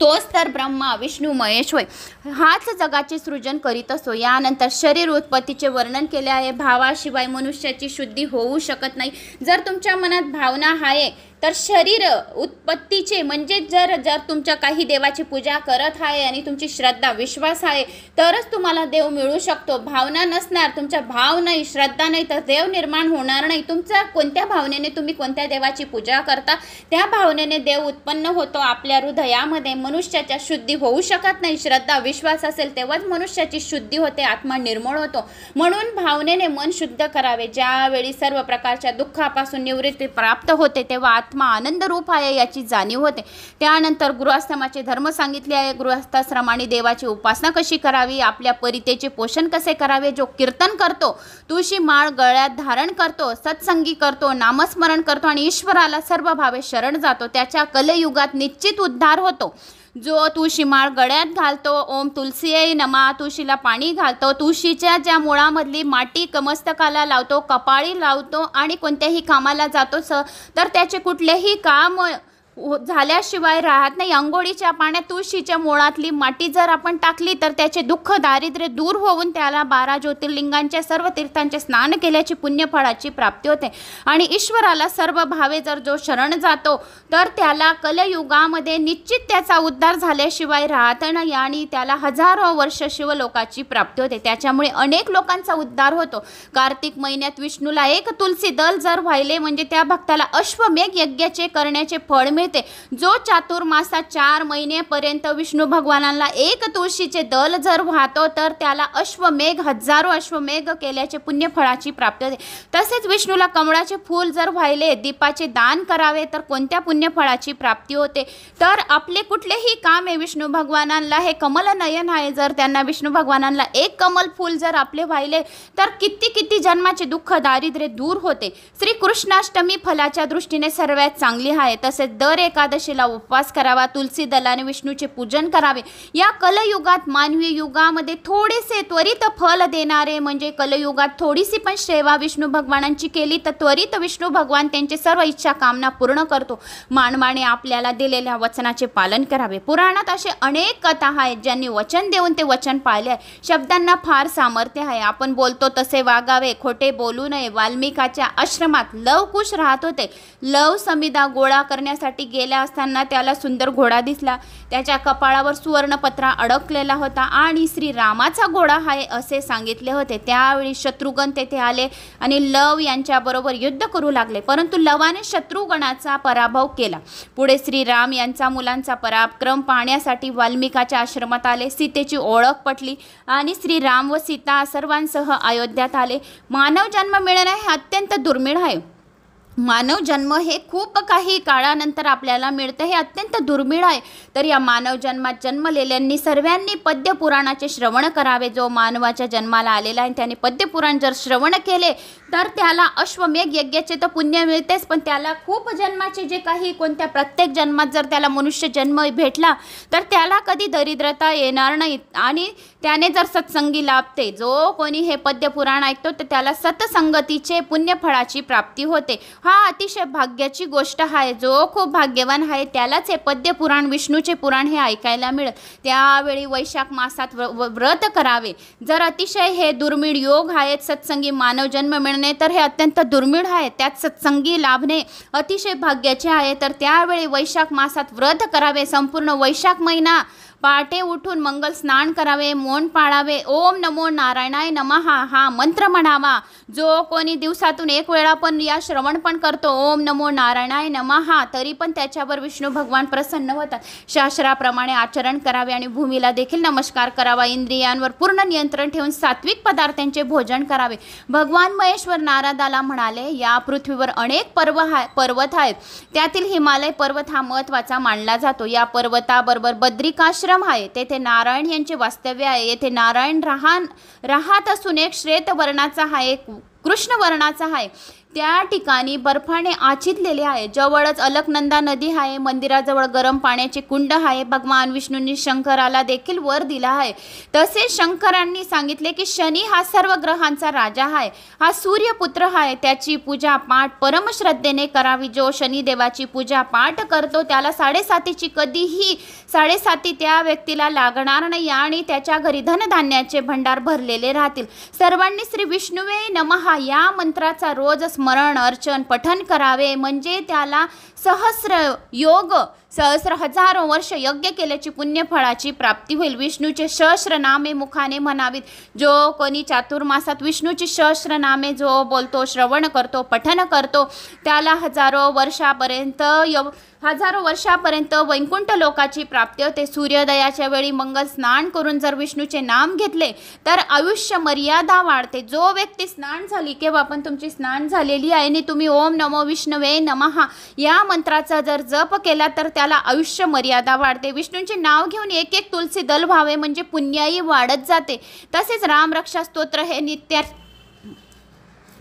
तोच तर ब्रह्मा विष्णू महेश होय हाच जगाचे सृजन करीत असो यानंतर शरीर उत्पत्तीचे वर्णन केले आहे भावाशिवाय मनुष्याची शुद्धी होऊ शकत नाही जर तुमच्या मनात भावना आहे तर शरीर उत्पत्तीचे म्हणजे जर जर तुमच्या काही देवाची पूजा करत आहे आणि तुमची श्रद्धा विश्वास आहे तरच तुम्हाला देव मिळू शकतो भावना नसणार तुमच्या भाव नाही श्रद्धा नाही तर देव निर्माण होणार नाही तुमचा कोणत्या भावनेने तुम्ही कोणत्या देवाची पूजा करता त्या भावनेने देव उत्पन्न होतो आपल्या हृदयामध्ये मनुष्याच्या शुद्धी होऊ शकत नाही श्रद्धा विश्वास असेल तेव्हाच मनुष्याची शुद्धी होते आत्मा निर्मळ होतो म्हणून भावनेने मन शुद्ध करावे ज्यावेळी सर्व प्रकारच्या दुःखापासून निवृत्ती प्राप्त होते तेव्हा आत्मा आनंद रूप आहे याची जाणीव होते त्यानंतर गृहस्थमाचे धर्म सांगितले आहे गृहस्थाश्रमाने देवाची उपासना कशी करावी आपल्या परितेचे पोषण कसे करावे जो कीर्तन करतो तुळशी माळ गळ्यात धारण करतो सत्संगी करतो नामस्मरण करतो आणि ईश्वराला सर्व भावे शरण जातो त्याच्या कलयुगात निश्चित उद्धार होतो जो तुळशी माळ गळ्यात घालतो ओम आई नमा तुळशीला पाणी घालतो तुळशीच्या ज्या मुळामधली माटी कमस्तकाला लावतो कपाळी लावतो आणि कोणत्याही कामाला जातो स तर त्याचे कुठलेही काम झाल्याशिवाय राहत नाही अंघोळीच्या पाण्यात तुळशीच्या मुळातली माती जर आपण टाकली तर त्याचे दुःख दारिद्र्य दूर होऊन त्याला बारा ज्योतिर्लिंगांच्या सर्व तीर्थांचे स्नान केल्याची पुण्यफळाची प्राप्ती होते आणि ईश्वराला सर्व भावे जर जो शरण जातो तर त्याला कलयुगामध्ये निश्चित त्याचा उद्धार झाल्याशिवाय राहत नाही आणि त्याला हजारो वर्ष शिवलोकाची प्राप्ती होते त्याच्यामुळे अनेक लोकांचा उद्धार होतो कार्तिक महिन्यात विष्णूला एक तुलसी दल जर व्हायले म्हणजे त्या भक्ताला अश्वमेघ यज्ञाचे करण्याचे फळ मिळते जो चातुर्मासात चार महिनेपर्यंत विष्णू भगवानांना एक तुळशीचे दल जर वाहतो तर त्याला अश्वमेघ हजारो अश्वमेघ केल्याचे पुण्यफळाची प्राप्त होते तसेच विष्णूला कमळाचे फूल जर व्हायले दीपाचे दान करावे तर कोणत्या पुण्यफळाची प्राप्ती होते तर आपले कुठलेही काम आहे विष्णू भगवानांना हे कमल नयन आहे जर त्यांना विष्णू भगवानांना एक कमल फूल जर आपले व्हायले तर किती किती जन्माचे दुःख दारिद्र्य दूर होते श्री कृष्णाष्टमी फलाच्या दृष्टीने सर्वात चांगली आहे तसेच दर दर एकादशीला उपवास करावा तुलसी दलाने विष्णूचे पूजन करावे या कलयुगात मानवी युगामध्ये थोडेसे त्वरित फल देणारे म्हणजे कलयुगात थोडीशी पण सेवा विष्णू भगवानांची केली तर त्वरित विष्णू भगवान त्यांचे सर्व इच्छा कामना पूर्ण करतो मानवाने आपल्याला दिलेल्या वचनाचे पालन करावे पुराणात असे अनेक कथा आहेत ज्यांनी वचन देऊन ते वचन पाळले आहे शब्दांना फार सामर्थ्य आहे आपण बोलतो तसे वागावे खोटे बोलू नये वाल्मिकाच्या आश्रमात लवकुश राहत होते लव समिदा गोळा करण्यासाठी गेल्या असताना त्याला सुंदर घोडा दिसला त्याच्या कपाळावर सुवर्णपत्रा अडकलेला होता आणि श्री रामाचा घोडा आहे असे सांगितले होते त्यावेळी शत्रुघ्न तेथे आले आणि लव यांच्याबरोबर युद्ध करू लागले परंतु लवाने शत्रुघ्नाचा पराभव केला पुढे श्री राम यांचा मुलांचा पराक्रम पाहण्यासाठी वाल्मिकाच्या आश्रमात आले सीतेची ओळख पटली आणि श्री राम व सीता सर्वांसह अयोध्यात आले मानव जन्म मिळणं हे अत्यंत दुर्मिळ आहे मानव जन्म हे खूप काही काळानंतर आपल्याला मिळतं हे अत्यंत दुर्मिळ आहे तर या मानव जन्मात जन्मलेल्यांनी सर्वांनी पद्यपुराणाचे श्रवण करावे जो मानवाच्या जन्माला आलेला आहे त्याने पद्यपुराण जर श्रवण केले तर त्याला अश्वमेघ यज्ञाचे तर पुण्य मिळतेच पण त्याला खूप जन्माचे जे काही कोणत्या प्रत्येक जन्मात जर त्याला मनुष्य जन्म भेटला तर त्याला कधी दरिद्रता येणार नाही आणि त्याने जर सत्संगी लाभते जो कोणी हे पद्य पुराण ऐकतो तर त्याला सत्संगतीचे पुण्यफळाची प्राप्ती होते हा अतिशय भाग्याची गोष्ट आहे जो खूप भाग्यवान आहे त्यालाच हे पद्य पुराण विष्णूचे पुराण हे ऐकायला मिळत त्यावेळी वैशाख मासात व्रत करावे जर अतिशय हे दुर्मिळ योग आहेत सत्संगी मानव जन्म करणे तर हे अत्यंत दुर्मिळ आहे त्यात सत्संगी लाभणे अतिशय भाग्याचे आहे तर त्यावेळी वैशाख मासात व्रत करावे संपूर्ण वैशाख महिना पहाटे उठून मंगल स्नान करावे मौन पाळावे ओम नमो नारायणाय नमहा हा मंत्र म्हणावा जो कोणी दिवसातून एक वेळा पण या श्रवण पण करतो ओम नमो नारायणाय नमहा तरी पण त्याच्यावर विष्णू भगवान प्रसन्न होतात शास्त्राप्रमाणे आचरण करावे आणि भूमीला देखील नमस्कार करावा इंद्रियांवर पूर्ण नियंत्रण ठेवून सात्विक पदार्थांचे भोजन करावे भगवान महेश्वर नारदाला म्हणाले या पृथ्वीवर अनेक पर्व पर्वत आहेत त्यातील हिमालय पर्वत हा महत्त्वाचा मानला जातो या पर्वताबरोबर बद्रिकाश्रम आश्रम आहे तेथे नारायण यांचे वास्तव्य आहे येथे नारायण राहान राहत असून एक श्वेत वर्णाचा हा एक कृष्ण वर्णाचा आहे त्या ठिकाणी बर्फाने आचितलेले आहे जवळच अलकनंदा नदी आहे मंदिराजवळ गरम पाण्याचे कुंड आहे भगवान विष्णूंनी शंकराला देखील वर दिला आहे तसे शंकरांनी सांगितले की शनी हा सर्व ग्रहांचा राजा आहे हा सूर्यपुत्र आहे त्याची पूजा पाठ परमश्रद्धेने करावी जो शनिदेवाची पूजा पाठ करतो त्याला साडेसातीची कधीही साडेसाती त्या व्यक्तीला लागणार नाही आणि त्याच्या घरी धनधान्याचे भंडार भरलेले राहतील सर्वांनी श्री विष्णुवे नमहा या मंत्राचा रोज स्मरण अर्चन पठन करावे म्हणजे त्याला सहस्र योग सहस्र हजारो वर्ष यज्ञ केल्याची पुण्यफळाची प्राप्ती होईल विष्णूचे सहस्र नामे मुखाने म्हणावीत जो कोणी चातुर्मासात विष्णूची सहस्र नामे जो बोलतो श्रवण करतो पठन करतो त्याला हजारो वर्षापर्यंत यव हजारो वर्षापर्यंत वैकुंठ लोकाची प्राप्ती होते सूर्योदयाच्या वेळी मंगल स्नान करून जर विष्णूचे नाम घेतले तर आयुष्य मर्यादा वाढते जो व्यक्ती स्नान झाली किंवा आपण तुमची स्नान झालेली आहे आणि तुम्ही ओम नमो विष्णवे नमहा या मंत्राचा जर जप केला तर त्याला आयुष्य मर्यादा वाढते विष्णूंचे नाव घेऊन एक एक तुलसी दल व्हावे म्हणजे पुण्याई वाढत जाते तसेच रक्षा स्तोत्र हे नित्या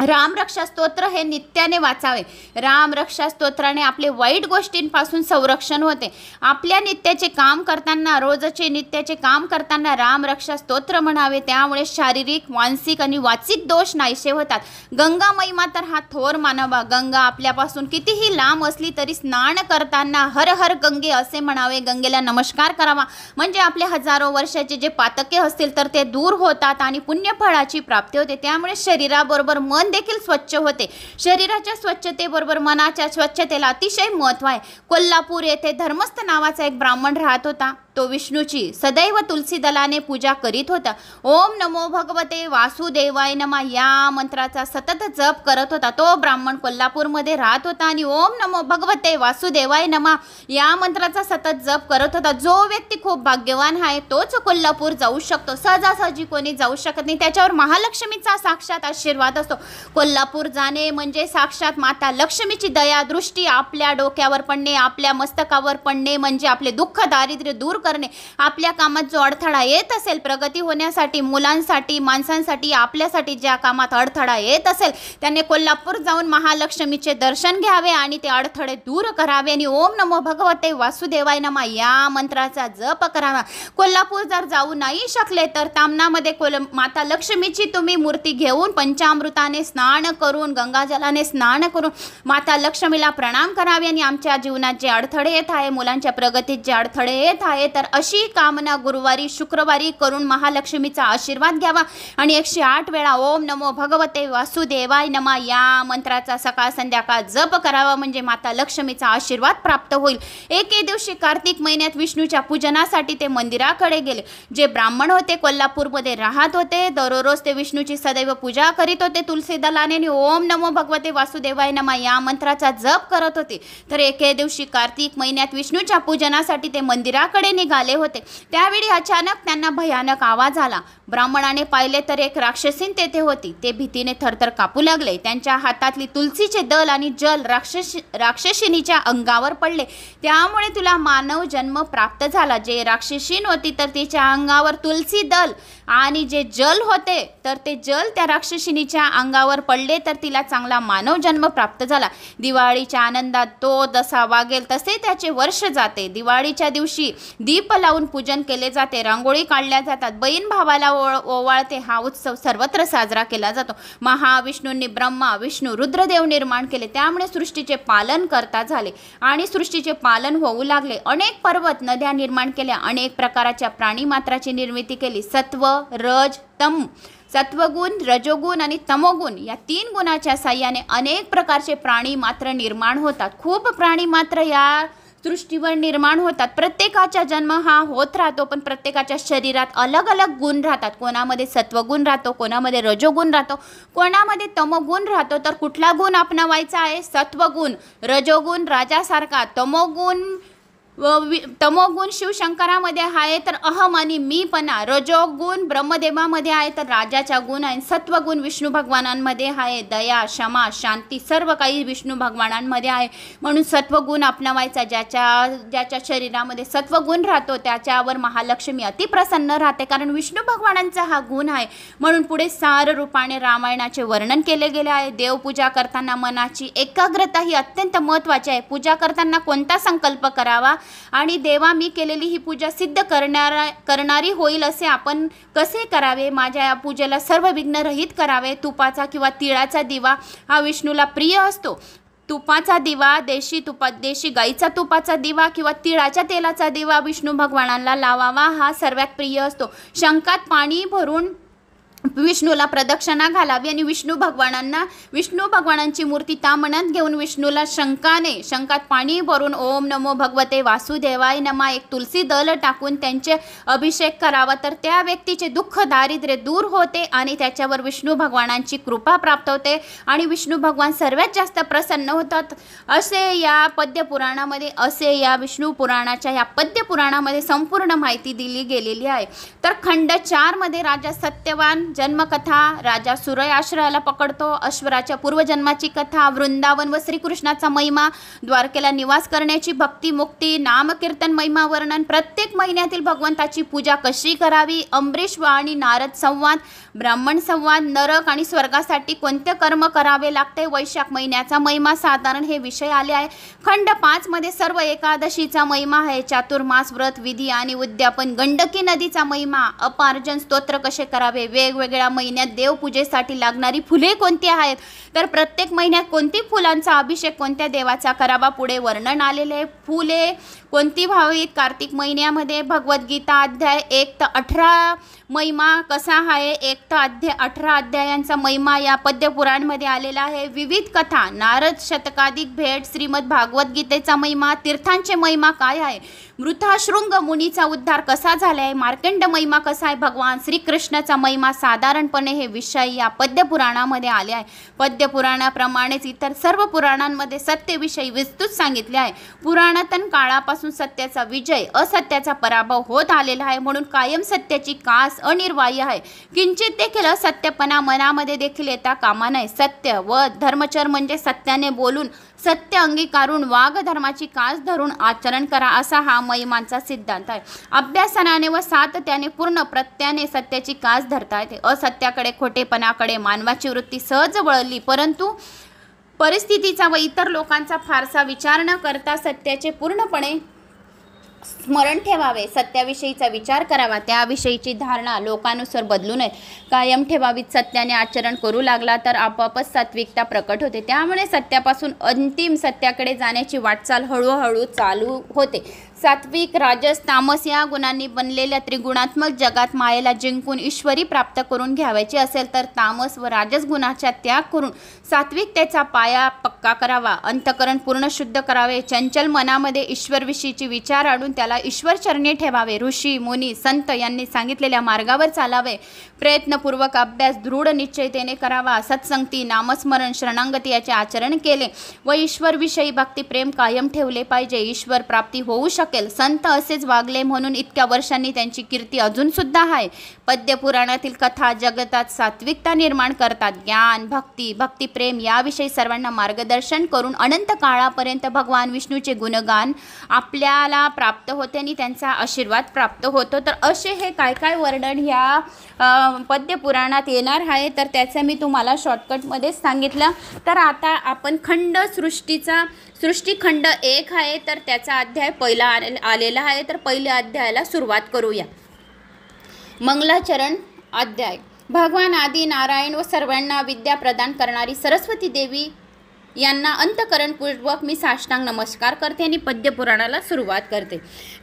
राम रक्षा स्तोत्र हे नित्याने वाचावे राम रक्षा स्तोत्राने आपले वाईट गोष्टींपासून संरक्षण होते आपल्या नित्याचे काम करताना रोजचे नित्याचे काम करताना राम रक्षा स्तोत्र म्हणावे त्यामुळे शारीरिक मानसिक आणि वाचिक दोष नाहीसे होतात गंगा महिमा तर हा थोर मानावा गंगा आपल्यापासून कितीही लांब असली तरी स्नान करताना हर हर गंगे असे म्हणावे गंगेला नमस्कार करावा म्हणजे आपले हजारो वर्षाचे जे पातके असतील तर ते दूर होतात आणि पुण्यफळाची प्राप्ती होते त्यामुळे शरीराबरोबर मन देखील स्वच्छ होते शरीराच्या स्वच्छतेबरोबर मनाच्या स्वच्छतेला अतिशय महत्त्व आहे कोल्हापूर येथे धर्मस्थ नावाचा एक ब्राह्मण राहत होता तो विष्णूची सदैव तुलसी दलाने पूजा करीत होता ओम नमो भगवते वासुदेवाय नमा या मंत्राचा सतत जप करत होता तो ब्राह्मण कोल्हापूरमध्ये राहत होता आणि ओम नमो भगवते वासुदेवाय नमा या मंत्राचा सतत जप करत होता जो व्यक्ती खूप भाग्यवान आहे तोच कोल्हापूर जाऊ शकतो सहजासहजी कोणी जाऊ शकत नाही त्याच्यावर महालक्ष्मीचा साक्षात आशीर्वाद असतो कोल्हापूर जाणे म्हणजे साक्षात माता लक्ष्मीची दया दृष्टी आपल्या डोक्यावर पडणे आपल्या मस्तकावर पडणे म्हणजे आपले दुःख दारिद्र्य दूर कर करणे आपल्या कामात जो अडथळा येत असेल प्रगती होण्यासाठी मुलांसाठी माणसांसाठी आपल्यासाठी ज्या कामात अडथळा येत असेल त्याने कोल्हापूर जाऊन महालक्ष्मीचे दर्शन घ्यावे आणि ते अडथळे दूर करावे आणि ओम नमो भगवते वासुदेवाय नमा या मंत्राचा जप करावा कोल्हापूर जर जाऊ नाही शकले तर तामनामध्ये कोल माता लक्ष्मीची तुम्ही मूर्ती घेऊन पंचामृताने स्नान करून गंगाजलाने स्नान करून माता लक्ष्मीला प्रणाम करावे आणि आमच्या जीवनात जे अडथळे येत आहे मुलांच्या प्रगतीत जे अडथळे येत आहेत तर अशी कामना गुरुवारी शुक्रवारी करून महालक्ष्मीचा आशीर्वाद घ्यावा आणि एकशे आठ वेळा ओम नमो भगवते वासुदेवाय नमा या मंत्राचा सकाळ संध्याकाळ जप करावा म्हणजे माता लक्ष्मीचा आशीर्वाद प्राप्त होईल एके दिवशी कार्तिक महिन्यात विष्णूच्या पूजनासाठी ते मंदिराकडे गेले जे ब्राह्मण होते कोल्हापूरमध्ये राहत होते दररोज ते विष्णूची सदैव पूजा करीत होते तुलसी दलाने ओम नमो भगवते वासुदेवाय नमा या मंत्राचा जप करत होते तर एके दिवशी कार्तिक महिन्यात विष्णूच्या पूजनासाठी ते मंदिराकडे निघाले होते त्यावेळी अचानक त्यांना भयानक आवाज आला ब्राह्मणाने पाहिले तर एक राक्षसीन तेथे होती ते भीतीने थरथर कापू लागले त्यांच्या हातातली तुलसीचे दल आणि जल राक्षस राक्षसिनीच्या अंगावर पडले त्यामुळे तुला मानव जन्म प्राप्त झाला जे राक्षसीन होती तर तिच्या अंगावर तुलसी दल आणि जे जल होते तर ते जल त्या राक्षसिनीच्या अंगावर पडले तर तिला चांगला मानव जन्म प्राप्त झाला दिवाळीच्या आनंदात तो जसा वागेल तसे त्याचे वर्ष जाते दिवाळीच्या दिवशी दीप लावून पूजन केले जाते रांगोळी काढल्या जातात बहीण भावाला ओळ ओवाळते हा उत्सव सर्वत्र साजरा केला जातो महाविष्णूंनी ब्रह्मा विष्णू रुद्रदेव निर्माण केले त्यामुळे सृष्टीचे पालन करता झाले आणि सृष्टीचे पालन होऊ लागले अनेक पर्वत नद्या निर्माण केल्या अनेक प्रकाराच्या प्राणीमात्राची निर्मिती केली सत्व रज तम सत्वगुण रजोगुण आणि तमोगुण या तीन गुणाच्या साह्याने अनेक प्रकारचे प्राणी मात्र निर्माण होतात खूप प्राणी मात्र या सृष्टीवर निर्माण होतात प्रत्येकाचा जन्म हा होत राहतो पण प्रत्येकाच्या शरीरात अलग अलग गुण राहतात कोणामध्ये सत्वगुण राहतो कोणामध्ये रजोगुण राहतो कोणामध्ये तमोगुण राहतो तर कुठला गुण अपनावायचा आहे सत्वगुण रजोगुण राजासारखा तमोगुण व वि तमोगुण शिवशंकरामध्ये आहे तर अहम आणि मीपणा रजोगुण ब्रह्मदेवामध्ये आहे तर राजाचा गुण आहे सत्वगुण विष्णू भगवानांमध्ये आहे दया क्षमा शांती सर्व काही विष्णू भगवानांमध्ये आहे म्हणून सत्वगुण आपणावायचा ज्याच्या ज्याच्या शरीरामध्ये सत्वगुण राहतो त्याच्यावर महालक्ष्मी अतिप्रसन्न राहते कारण विष्णू भगवानांचा हा गुण आहे म्हणून पुढे सार रूपाने रामायणाचे वर्णन केले गेले आहे देवपूजा करताना मनाची एकाग्रता ही अत्यंत महत्त्वाची आहे पूजा करताना कोणता संकल्प करावा आणि देवा मी केलेली ही पूजा सिद्ध करणारा करणारी होईल असे आपण कसे करावे माझ्या या पूजेला सर्व विघ्न रहित करावे तुपाचा किंवा तिळाचा दिवा हा विष्णूला प्रिय असतो तुपाचा दिवा देशी तुपा देशी गाईचा तुपाचा दिवा किंवा तिळाच्या तेलाचा दिवा विष्णू भगवानाला लावावा हा सर्वात प्रिय असतो शंकात पाणी भरून विष्णूला प्रदक्षिणा घालावी आणि विष्णू भगवानांना विष्णू भगवानांची मूर्ती तामणात घेऊन विष्णूला शंकाने शंकात पाणी भरून ओम नमो भगवते वासुदेवाय नमा एक तुलसी दल टाकून त्यांचे अभिषेक करावा तर त्या व्यक्तीचे दुःख दारिद्र्य दूर होते आणि त्याच्यावर विष्णू भगवानांची कृपा प्राप्त होते आणि विष्णू भगवान सर्वात जास्त प्रसन्न होतात असे या पद्यपुराणामध्ये असे या विष्णू पुराणाच्या या पद्यपुराणामध्ये संपूर्ण माहिती दिली गेलेली आहे तर खंड चारमध्ये राजा सत्यवान जन्मकथा राजा सुरय आश्रयाला पकडतो अश्वराच्या पूर्वजन्माची कथा वृंदावन व श्रीकृष्णाचा महिमा द्वारकेला निवास करण्याची भक्ती मुक्ती नामकीर्तन महिमा वर्णन प्रत्येक महिन्यातील भगवंताची पूजा कशी करावी अमरीश आणि नारद संवाद ब्राह्मण संवाद नरक आणि स्वर्गासाठी कोणते कर्म करावे लागते वैशाख महिन्याचा महिमा साधारण हे विषय आले आहे खंड पाचमध्ये सर्व एकादशीचा महिमा आहे चातुर्मास व्रत विधी आणि उद्यापन गंडकी नदीचा महिमा अपार्जन स्तोत्र कसे करावे वेग वेगवेगळ्या महिन्यात देवपूजेसाठी लागणारी फुले कोणती आहेत तर प्रत्येक महिन्यात कोणती फुलांचा अभिषेक कोणत्या देवाचा करावा पुढे वर्णन आलेले फुले कोणती भावी कार्तिक महिन्यामध्ये भगवद्गीता अध्याय एक तर अठरा महिमा कसा आहे एक तर अध्याय अठरा अध्यायांचा महिमा या पद्यपुराणमध्ये आलेला आहे विविध कथा नारद शतकाधिक भेट श्रीमद भागवद्गीतेचा महिमा तीर्थांचे महिमा काय आहे मृथाशृंग मुनीचा उद्धार कसा झाला आहे मार्कंड महिमा कसा आहे भगवान श्रीकृष्णाचा महिमा साधारणपणे हे विषय या पद्यपुराणामध्ये आले आहे पद्यपुराणाप्रमाणेच इतर सर्व पुराणांमध्ये सत्यविषयी विस्तृत सांगितले आहे पुराणातन काळापासून पासून सत्याचा विजय असत्याचा पराभव होत आलेला आहे म्हणून कायम सत्याची कास अनिर्वाह्य आहे किंचित देखील असत्यपणा मनामध्ये देखील येता कामा नये सत्य व धर्मचर म्हणजे सत्याने बोलून सत्य अंगीकारून वाघ धर्माची कास धरून आचरण करा असा हा महिमांचा सिद्धांत आहे अभ्यासनाने व सातत्याने पूर्ण प्रत्याने सत्याची कास धरता येते असत्याकडे खोटेपणाकडे मानवाची वृत्ती सहज वळली परंतु परिस्थितीचा व इतर लोकांचा फारसा विचार न करता सत्याचे पूर्णपणे स्मरण ठेवावे सत्याविषयीचा विचार करावा त्याविषयीची धारणा लोकानुसार बदलू नये कायम ठेवावीत सत्याने आचरण करू लागला तर आपोआपच सात्विकता प्रकट होते त्यामुळे सत्यापासून अंतिम सत्याकडे जाण्याची वाटचाल हळूहळू चालू होते सात्विक राजस तामस या गुणांनी बनलेल्या त्रिगुणात्मक जगात मायेला जिंकून ईश्वरी प्राप्त करून घ्यावायची असेल तर तामस व राजस गुणाचा त्याग करून सात्विक त्याचा पाया पक्का करावा अंतकरण पूर्ण शुद्ध करावे चंचल मनामध्ये ईश्वरविषयीची विचार आणून त्याला ईश्वर चरणी ठेवावे ऋषी मुनी संत यांनी सांगितलेल्या मार्गावर चालावे प्रयत्नपूर्वक अभ्यास दृढ निश्चयतेने करावा सत्संगती नामस्मरण शरणांगती याचे आचरण केले व ईश्वरविषयी भक्ती प्रेम कायम ठेवले पाहिजे ईश्वर प्राप्ती होऊ शकते शकेल संत असेच वागले म्हणून इतक्या वर्षांनी त्यांची कीर्ती अजूनसुद्धा आहे पद्यपुराणातील कथा जगतात सात्विकता निर्माण करतात ज्ञान भक्ती भक्तिप्रेम याविषयी सर्वांना मार्गदर्शन करून अनंत काळापर्यंत भगवान विष्णूचे गुणगान आपल्याला प्राप्त होते आणि त्यांचा आशीर्वाद प्राप्त होतो तर असे हे काय काय वर्णन ह्या पद्यपुराणात येणार आहे तर त्याचं मी तुम्हाला शॉर्टकटमध्येच सांगितलं तर आता आपण खंडसृष्टीचा सृष्टीखंड एक आहे तर त्याचा अध्याय पहिला आलेला आहे तर पहिल्या अध्यायाला सुरुवात करूया मंगलाचरण अध्याय भगवान आदि नारायण व सर्वांना विद्या प्रदान करणारी सरस्वती देवी यांना अंतकरणपूर्वक मी साष्टांग नमस्कार करते आणि पद्यपुराणाला सुरुवात करते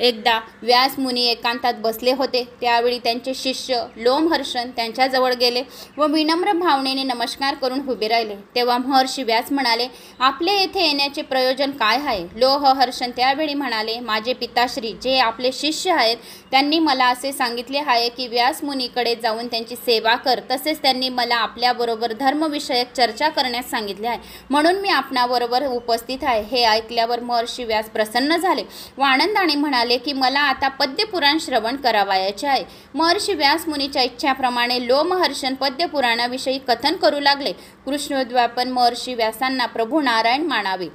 एकदा व्यासमुनी एकांतात बसले होते त्यावेळी त्यांचे शिष्य लोमहर्षण त्यांच्याजवळ गेले व विनम्र भावनेने नमस्कार करून उभे राहिले तेव्हा महर्षी व्यास म्हणाले आपले येथे येण्याचे प्रयोजन काय आहे हर्षण त्यावेळी म्हणाले माझे पिताश्री जे आपले शिष्य आहेत त्यांनी मला असे सांगितले आहे की व्यासमुनीकडे जाऊन त्यांची सेवा कर तसेच त्यांनी मला आपल्याबरोबर धर्मविषयक चर्चा करण्यास सांगितले आहे म्हणून मी आपणाबरोबर उपस्थित आहे हे ऐकल्यावर महर्षी व्यास प्रसन्न झाले व आनंदाने म्हणाले की मला आता पद्यपुराण श्रवण करावायचे आहे महर्षी व्यास मुनीच्या इच्छाप्रमाणे लोमहर्षण पद्यपुराणाविषयी कथन करू लागले कृष्णोद्वापन महर्षी व्यासांना प्रभू नारायण मानावे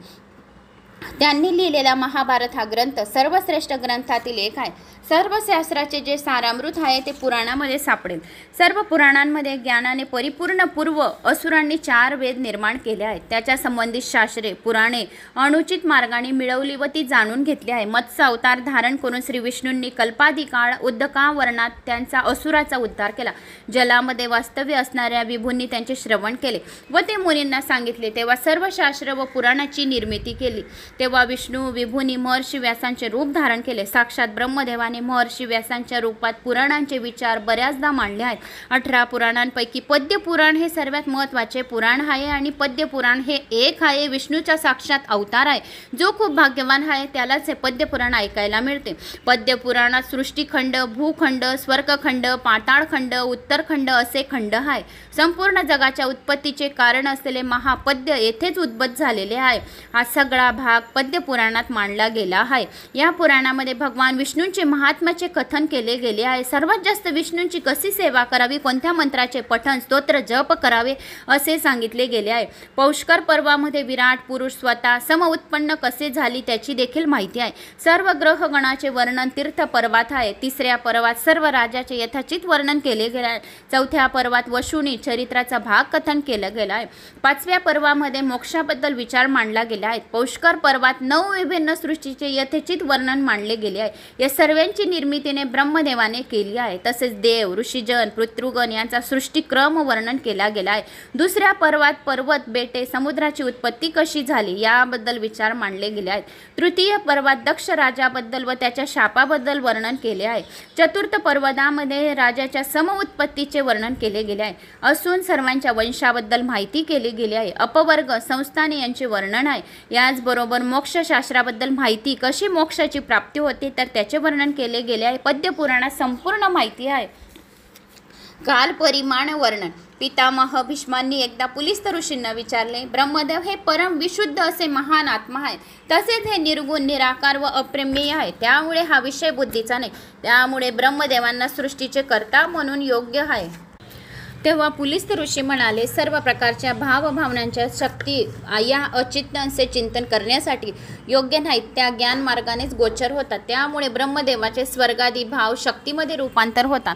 त्यांनी लिहिलेला महाभारत हा ग्रंथ सर्वश्रेष्ठ ग्रंथातील एक आहे सर्व शास्त्राचे जे सारामृत आहे ते पुराणामध्ये सापडेल सर्व पुराणांमध्ये ज्ञानाने परिपूर्ण पूर्व असुरांनी चार वेद निर्माण केले आहेत त्याच्या संबंधित शास्त्रे पुराणे अनुचित मार्गाने मिळवली व ती जाणून घेतली आहे मत्स्य अवतार धारण करून श्री विष्णूंनी कल्पाधिकाळ उद्धकावरणात त्यांचा असुराचा उद्धार केला जलामध्ये वास्तव्य असणाऱ्या विभूंनी त्यांचे श्रवण केले व ते मुनींना सांगितले तेव्हा सर्व शास्त्र व पुराणाची निर्मिती केली तेव्हा विष्णू विभूंनी महर्षी व्यासांचे रूप धारण केले साक्षात ब्रह्मदेवाने महर्षी व्यासांच्या रूपात पुराणांचे विचार बऱ्याचदा मांडले आहेत अठरा पुराणांपैकी पद्यपुराण हे सर्वात महत्त्वाचे पुराण आहे आणि पद्यपुराण हे एक आहे विष्णूच्या साक्षात अवतार आहे जो खूप भाग्यवान आहे त्यालाच हे पद्यपुराण ऐकायला मिळते पद्यपुराणात सृष्टीखंड भूखंड स्वर्गखंड पाताळखंड उत्तरखंड असे खंड आहे संपूर्ण जगाच्या उत्पत्तीचे कारण असलेले महापद्य येथेच उद्भत झालेले आहे हा सगळा भाग पद्यपुराणात मांडला गेला आहे या पुराणामध्ये भगवान विष्णूंचे महा महात्म्याचे कथन केले गेले आहे सर्वात जास्त विष्णूंची कशी सेवा करावी कोणत्या मंत्राचे पठन स्तोत्र जप करावे असे सांगितले गेले आहे पौष्कर पर्वामध्ये विराट पुरुष स्वतः समउत्पन्न कसे झाली त्याची देखील माहिती आहे सर्व ग्रहगणाचे वर्णन तीर्थ पर्वात आहे तिसऱ्या पर्वात सर्व राजाचे यथाचित वर्णन केले गेले आहे चौथ्या पर्वात वशुनी चरित्राचा भाग कथन केला गेला आहे पाचव्या पर्वामध्ये मोक्षाबद्दल विचार मांडला गेला आहे पौष्कर पर्वात नऊ विभिन्न सृष्टीचे यथेचित वर्णन मांडले गेले आहे या सर्वांची सृष्टीची निर्मितीने ब्रह्मदेवाने केली आहे तसेच देव ऋषीजन पृथ्वीगण यांचा सृष्टिक्रम वर्णन केला गेला आहे दुसऱ्या पर्वात पर्वत बेटे समुद्राची उत्पत्ती कशी झाली याबद्दल विचार मांडले गेले आहेत तृतीय पर्वात दक्ष राजाबद्दल व त्याच्या शापाबद्दल वर्णन केले आहे चतुर्थ पर्वतामध्ये राजाच्या समउत्पत्तीचे वर्णन केले गेले आहे असून सर्वांच्या वंशाबद्दल माहिती केली गेली आहे अपवर्ग संस्थाने यांचे वर्णन आहे याचबरोबर मोक्षशास्त्राबद्दल माहिती कशी मोक्षाची प्राप्ती होते तर त्याचे वर्णन केले गेले आहे पद्यपुराणात संपूर्ण माहिती आहे काल परिमाण वर्णन पितामह भीष्मांनी एकदा तर ऋषींना विचारले ब्रह्मदेव हे परम विशुद्ध असे महान आत्मा आहेत तसेच हे निर्गुण निराकार व अप्रेमीय आहे त्यामुळे हा विषय बुद्धीचा नाही त्यामुळे ब्रह्मदेवांना सृष्टीचे कर्ता म्हणून योग्य आहे तेव्हा पुलिस ऋषी म्हणाले सर्व प्रकारच्या भावभावनांच्या शक्ती या अचिंतनचे चिंतन करण्यासाठी योग्य नाहीत त्या ज्ञान मार्गानेच गोचर होतात त्यामुळे ब्रह्मदेवाचे स्वर्गादी भाव शक्तीमध्ये रूपांतर होतात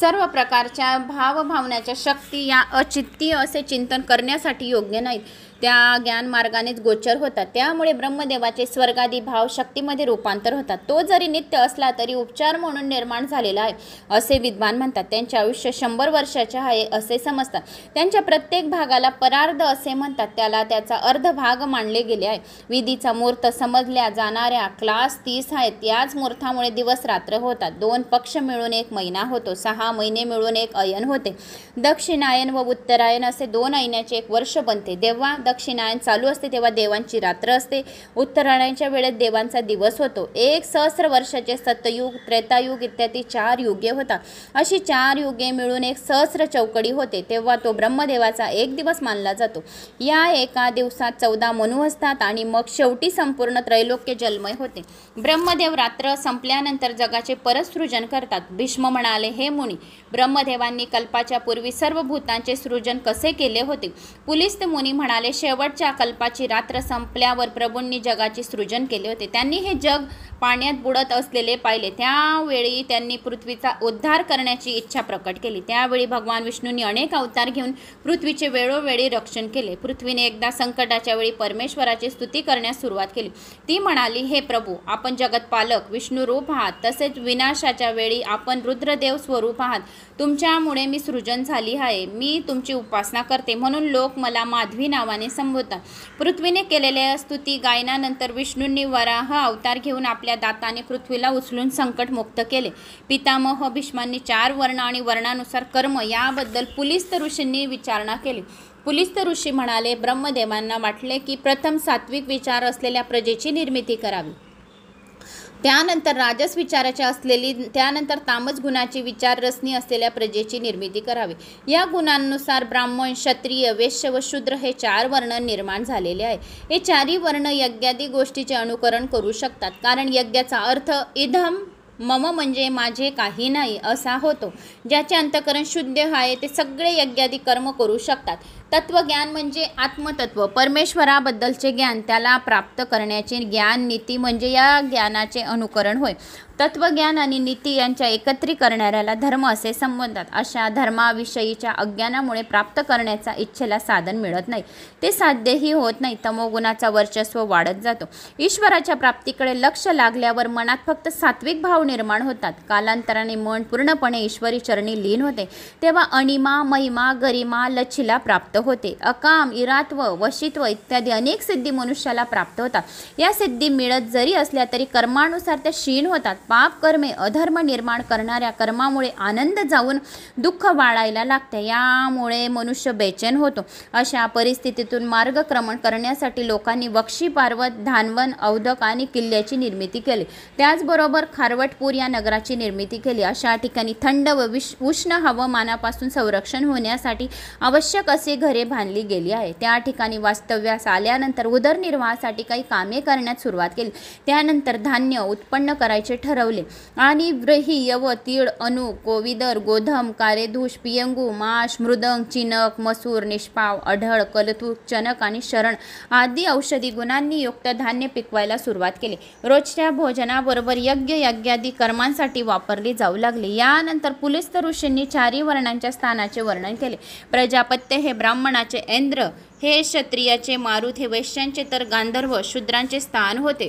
सर्व प्रकारच्या भावभावनाच्या शक्ती या अचित्तीय असे चिंतन करण्यासाठी योग्य नाहीत त्या ज्ञान मार्गानेच गोचर होतात त्यामुळे ब्रह्मदेवाचे स्वर्गादी भाव शक्तीमध्ये रूपांतर होतात तो जरी नित्य असला तरी उपचार म्हणून निर्माण झालेला आहे असे विद्वान म्हणतात त्यांचे आयुष्य शंभर वर्षाचे आहे असे समजतात त्यांच्या प्रत्येक भागाला परार्ध असे म्हणतात त्याला त्याचा अर्ध भाग मानले गेले आहे विधीचा मूर्त समजल्या जाणाऱ्या क्लास तीस आहेत याच मूर्थामुळे दिवस रात्र होतात दोन पक्ष मिळून एक महिना होतो सहा महिने मिळून एक अयन होते दक्षिणायन व उत्तरायन असे दोन ऐन्याचे एक वर्ष बनते देव्हा दक्षिणायन चालू असते तेव्हा देवांची रात्र असते उत्तरायणाच्या वेळेत देवांचा दिवस होतो एक सहस्र वर्षाचे सत्ययुग त्रेतायुग इत्यादी चार युगे होतात अशी चार युगे मिळून एक सहस्र चौकडी होते तेव्हा तो ब्रह्मदेवाचा एक दिवस मानला जातो या एका दिवसात चौदा मनू असतात आणि मग शेवटी संपूर्ण त्रैलोक्य जन्मय होते ब्रह्मदेव रात्र संपल्यानंतर जगाचे परसृजन करतात भीष्म म्हणाले हे मुनी ब्रह्मदेवांनी कल्पाच्या पूर्वी सर्व भूतांचे सृजन कसे केले होते पुलिस मुनी म्हणाले शेवटच्या कल्पाची रात्र संपल्यावर प्रभूंनी जगाचे सृजन केले होते त्यांनी हे जग पाण्यात बुडत असलेले पाहिले त्यावेळी त्यांनी पृथ्वीचा उद्धार करण्याची इच्छा प्रकट केली त्यावेळी भगवान विष्णूंनी अनेक अवतार घेऊन पृथ्वीचे वेळोवेळी रक्षण केले पृथ्वीने एकदा संकटाच्या वेळी परमेश्वराची स्तुती करण्यास सुरुवात केली ती म्हणाली हे प्रभू आपण जगतपालक विष्णू रूप आहात तसेच विनाशाच्या वेळी आपण रुद्रदेव स्वरूप आहात तुमच्यामुळे मी सृजन झाली आहे मी तुमची उपासना करते म्हणून लोक मला माधवी नावाने संबोधतात पृथ्वीने केलेल्या स्तुती गायनानंतर विष्णूंनी वराह अवतार घेऊन आपल्या आपल्या दाताने पृथ्वीला उचलून संकटमुक्त केले पितामह भीष्मांनी चार वर्ण आणि वर्णानुसार कर्म याबद्दल पुलिस ऋषींनी विचारणा केली पुलिस्त ऋषी म्हणाले ब्रह्मदेवांना वाटले की प्रथम सात्विक विचार असलेल्या प्रजेची निर्मिती करावी त्यानंतर राजस विचाराच्या असलेली त्यानंतर तामस गुणाची विचार रसनी असलेल्या प्रजेची निर्मिती करावी या गुणांनुसार ब्राह्मण क्षत्रिय वेश्य व शूद्र हे चार वर्ण निर्माण झालेले आहे हे चारही वर्ण यज्ञादी गोष्टीचे अनुकरण करू शकतात कारण यज्ञाचा अर्थ इधम मम म्हणजे माझे काही नाही असा होतो ज्याचे अंतकरण शुद्ध आहे ते सगळे यज्ञादी कर्म करू शकतात तत्वज्ञान म्हणजे आत्मतत्व परमेश्वराबद्दलचे ज्ञान त्याला प्राप्त करण्याचे ज्ञान नीती म्हणजे या ज्ञानाचे अनुकरण होय तत्वज्ञान आणि नीती यांच्या करणाऱ्याला धर्म असे संबोधतात अशा धर्माविषयीच्या अज्ञानामुळे प्राप्त करण्याचा इच्छेला साधन मिळत नाही ते साध्यही होत नाही तमोगुणाचा वर्चस्व वाढत जातो ईश्वराच्या प्राप्तीकडे लक्ष लागल्यावर मनात फक्त सात्विक भाव निर्माण होतात कालांतराने मन पूर्णपणे ईश्वरी चरणी लीन होते तेव्हा अनिमा महिमा गरिमा लचिला प्राप्त होते अकाम इरात्व वशित्व इत्यादी अनेक सिद्धी मनुष्याला प्राप्त होतात या सिद्धी मिळत जरी असल्या तरी कर्मानुसार त्या क्षीण होतात पाप कर्मे अधर्म निर्माण करणाऱ्या कर्मामुळे आनंद जाऊन दुःख वाळायला लागते यामुळे मनुष्य बेचैन होतो अशा परिस्थितीतून मार्गक्रमण करण्यासाठी लोकांनी वक्षी पार्वत धानवन अवधक आणि किल्ल्याची निर्मिती केली त्याचबरोबर खारवटपूर या नगराची निर्मिती केली अशा ठिकाणी थंड व विष उष्ण हवामानापासून संरक्षण होण्यासाठी आवश्यक असे घरे बांधली गेली आहे त्या ठिकाणी वास्तव्यास आल्यानंतर उदरनिर्वाहासाठी काही कामे करण्यास सुरुवात केली त्यानंतर धान्य उत्पन्न करायचे ठर ठरवले आणि व्रही यव तीळ अनु कोविदर गोधम कारेधूष पियंगू माश मृदंग चिनक मसूर निष्पाव अढळ कलतूक चनक आणि शरण आदी औषधी गुणांनी युक्त धान्य पिकवायला सुरुवात केली रोजच्या भोजनाबरोबर यज्ञ यज्ञादी कर्मांसाठी वापरली जाऊ लागली यानंतर पुलिस्त ऋषींनी चारी वर्णांच्या स्थानाचे वर्णन केले प्रजापत्य हे ब्राह्मणाचे इंद्र हे क्षत्रियाचे मारुत हे वैश्यांचे तर गांधर्व शूद्रांचे स्थान होते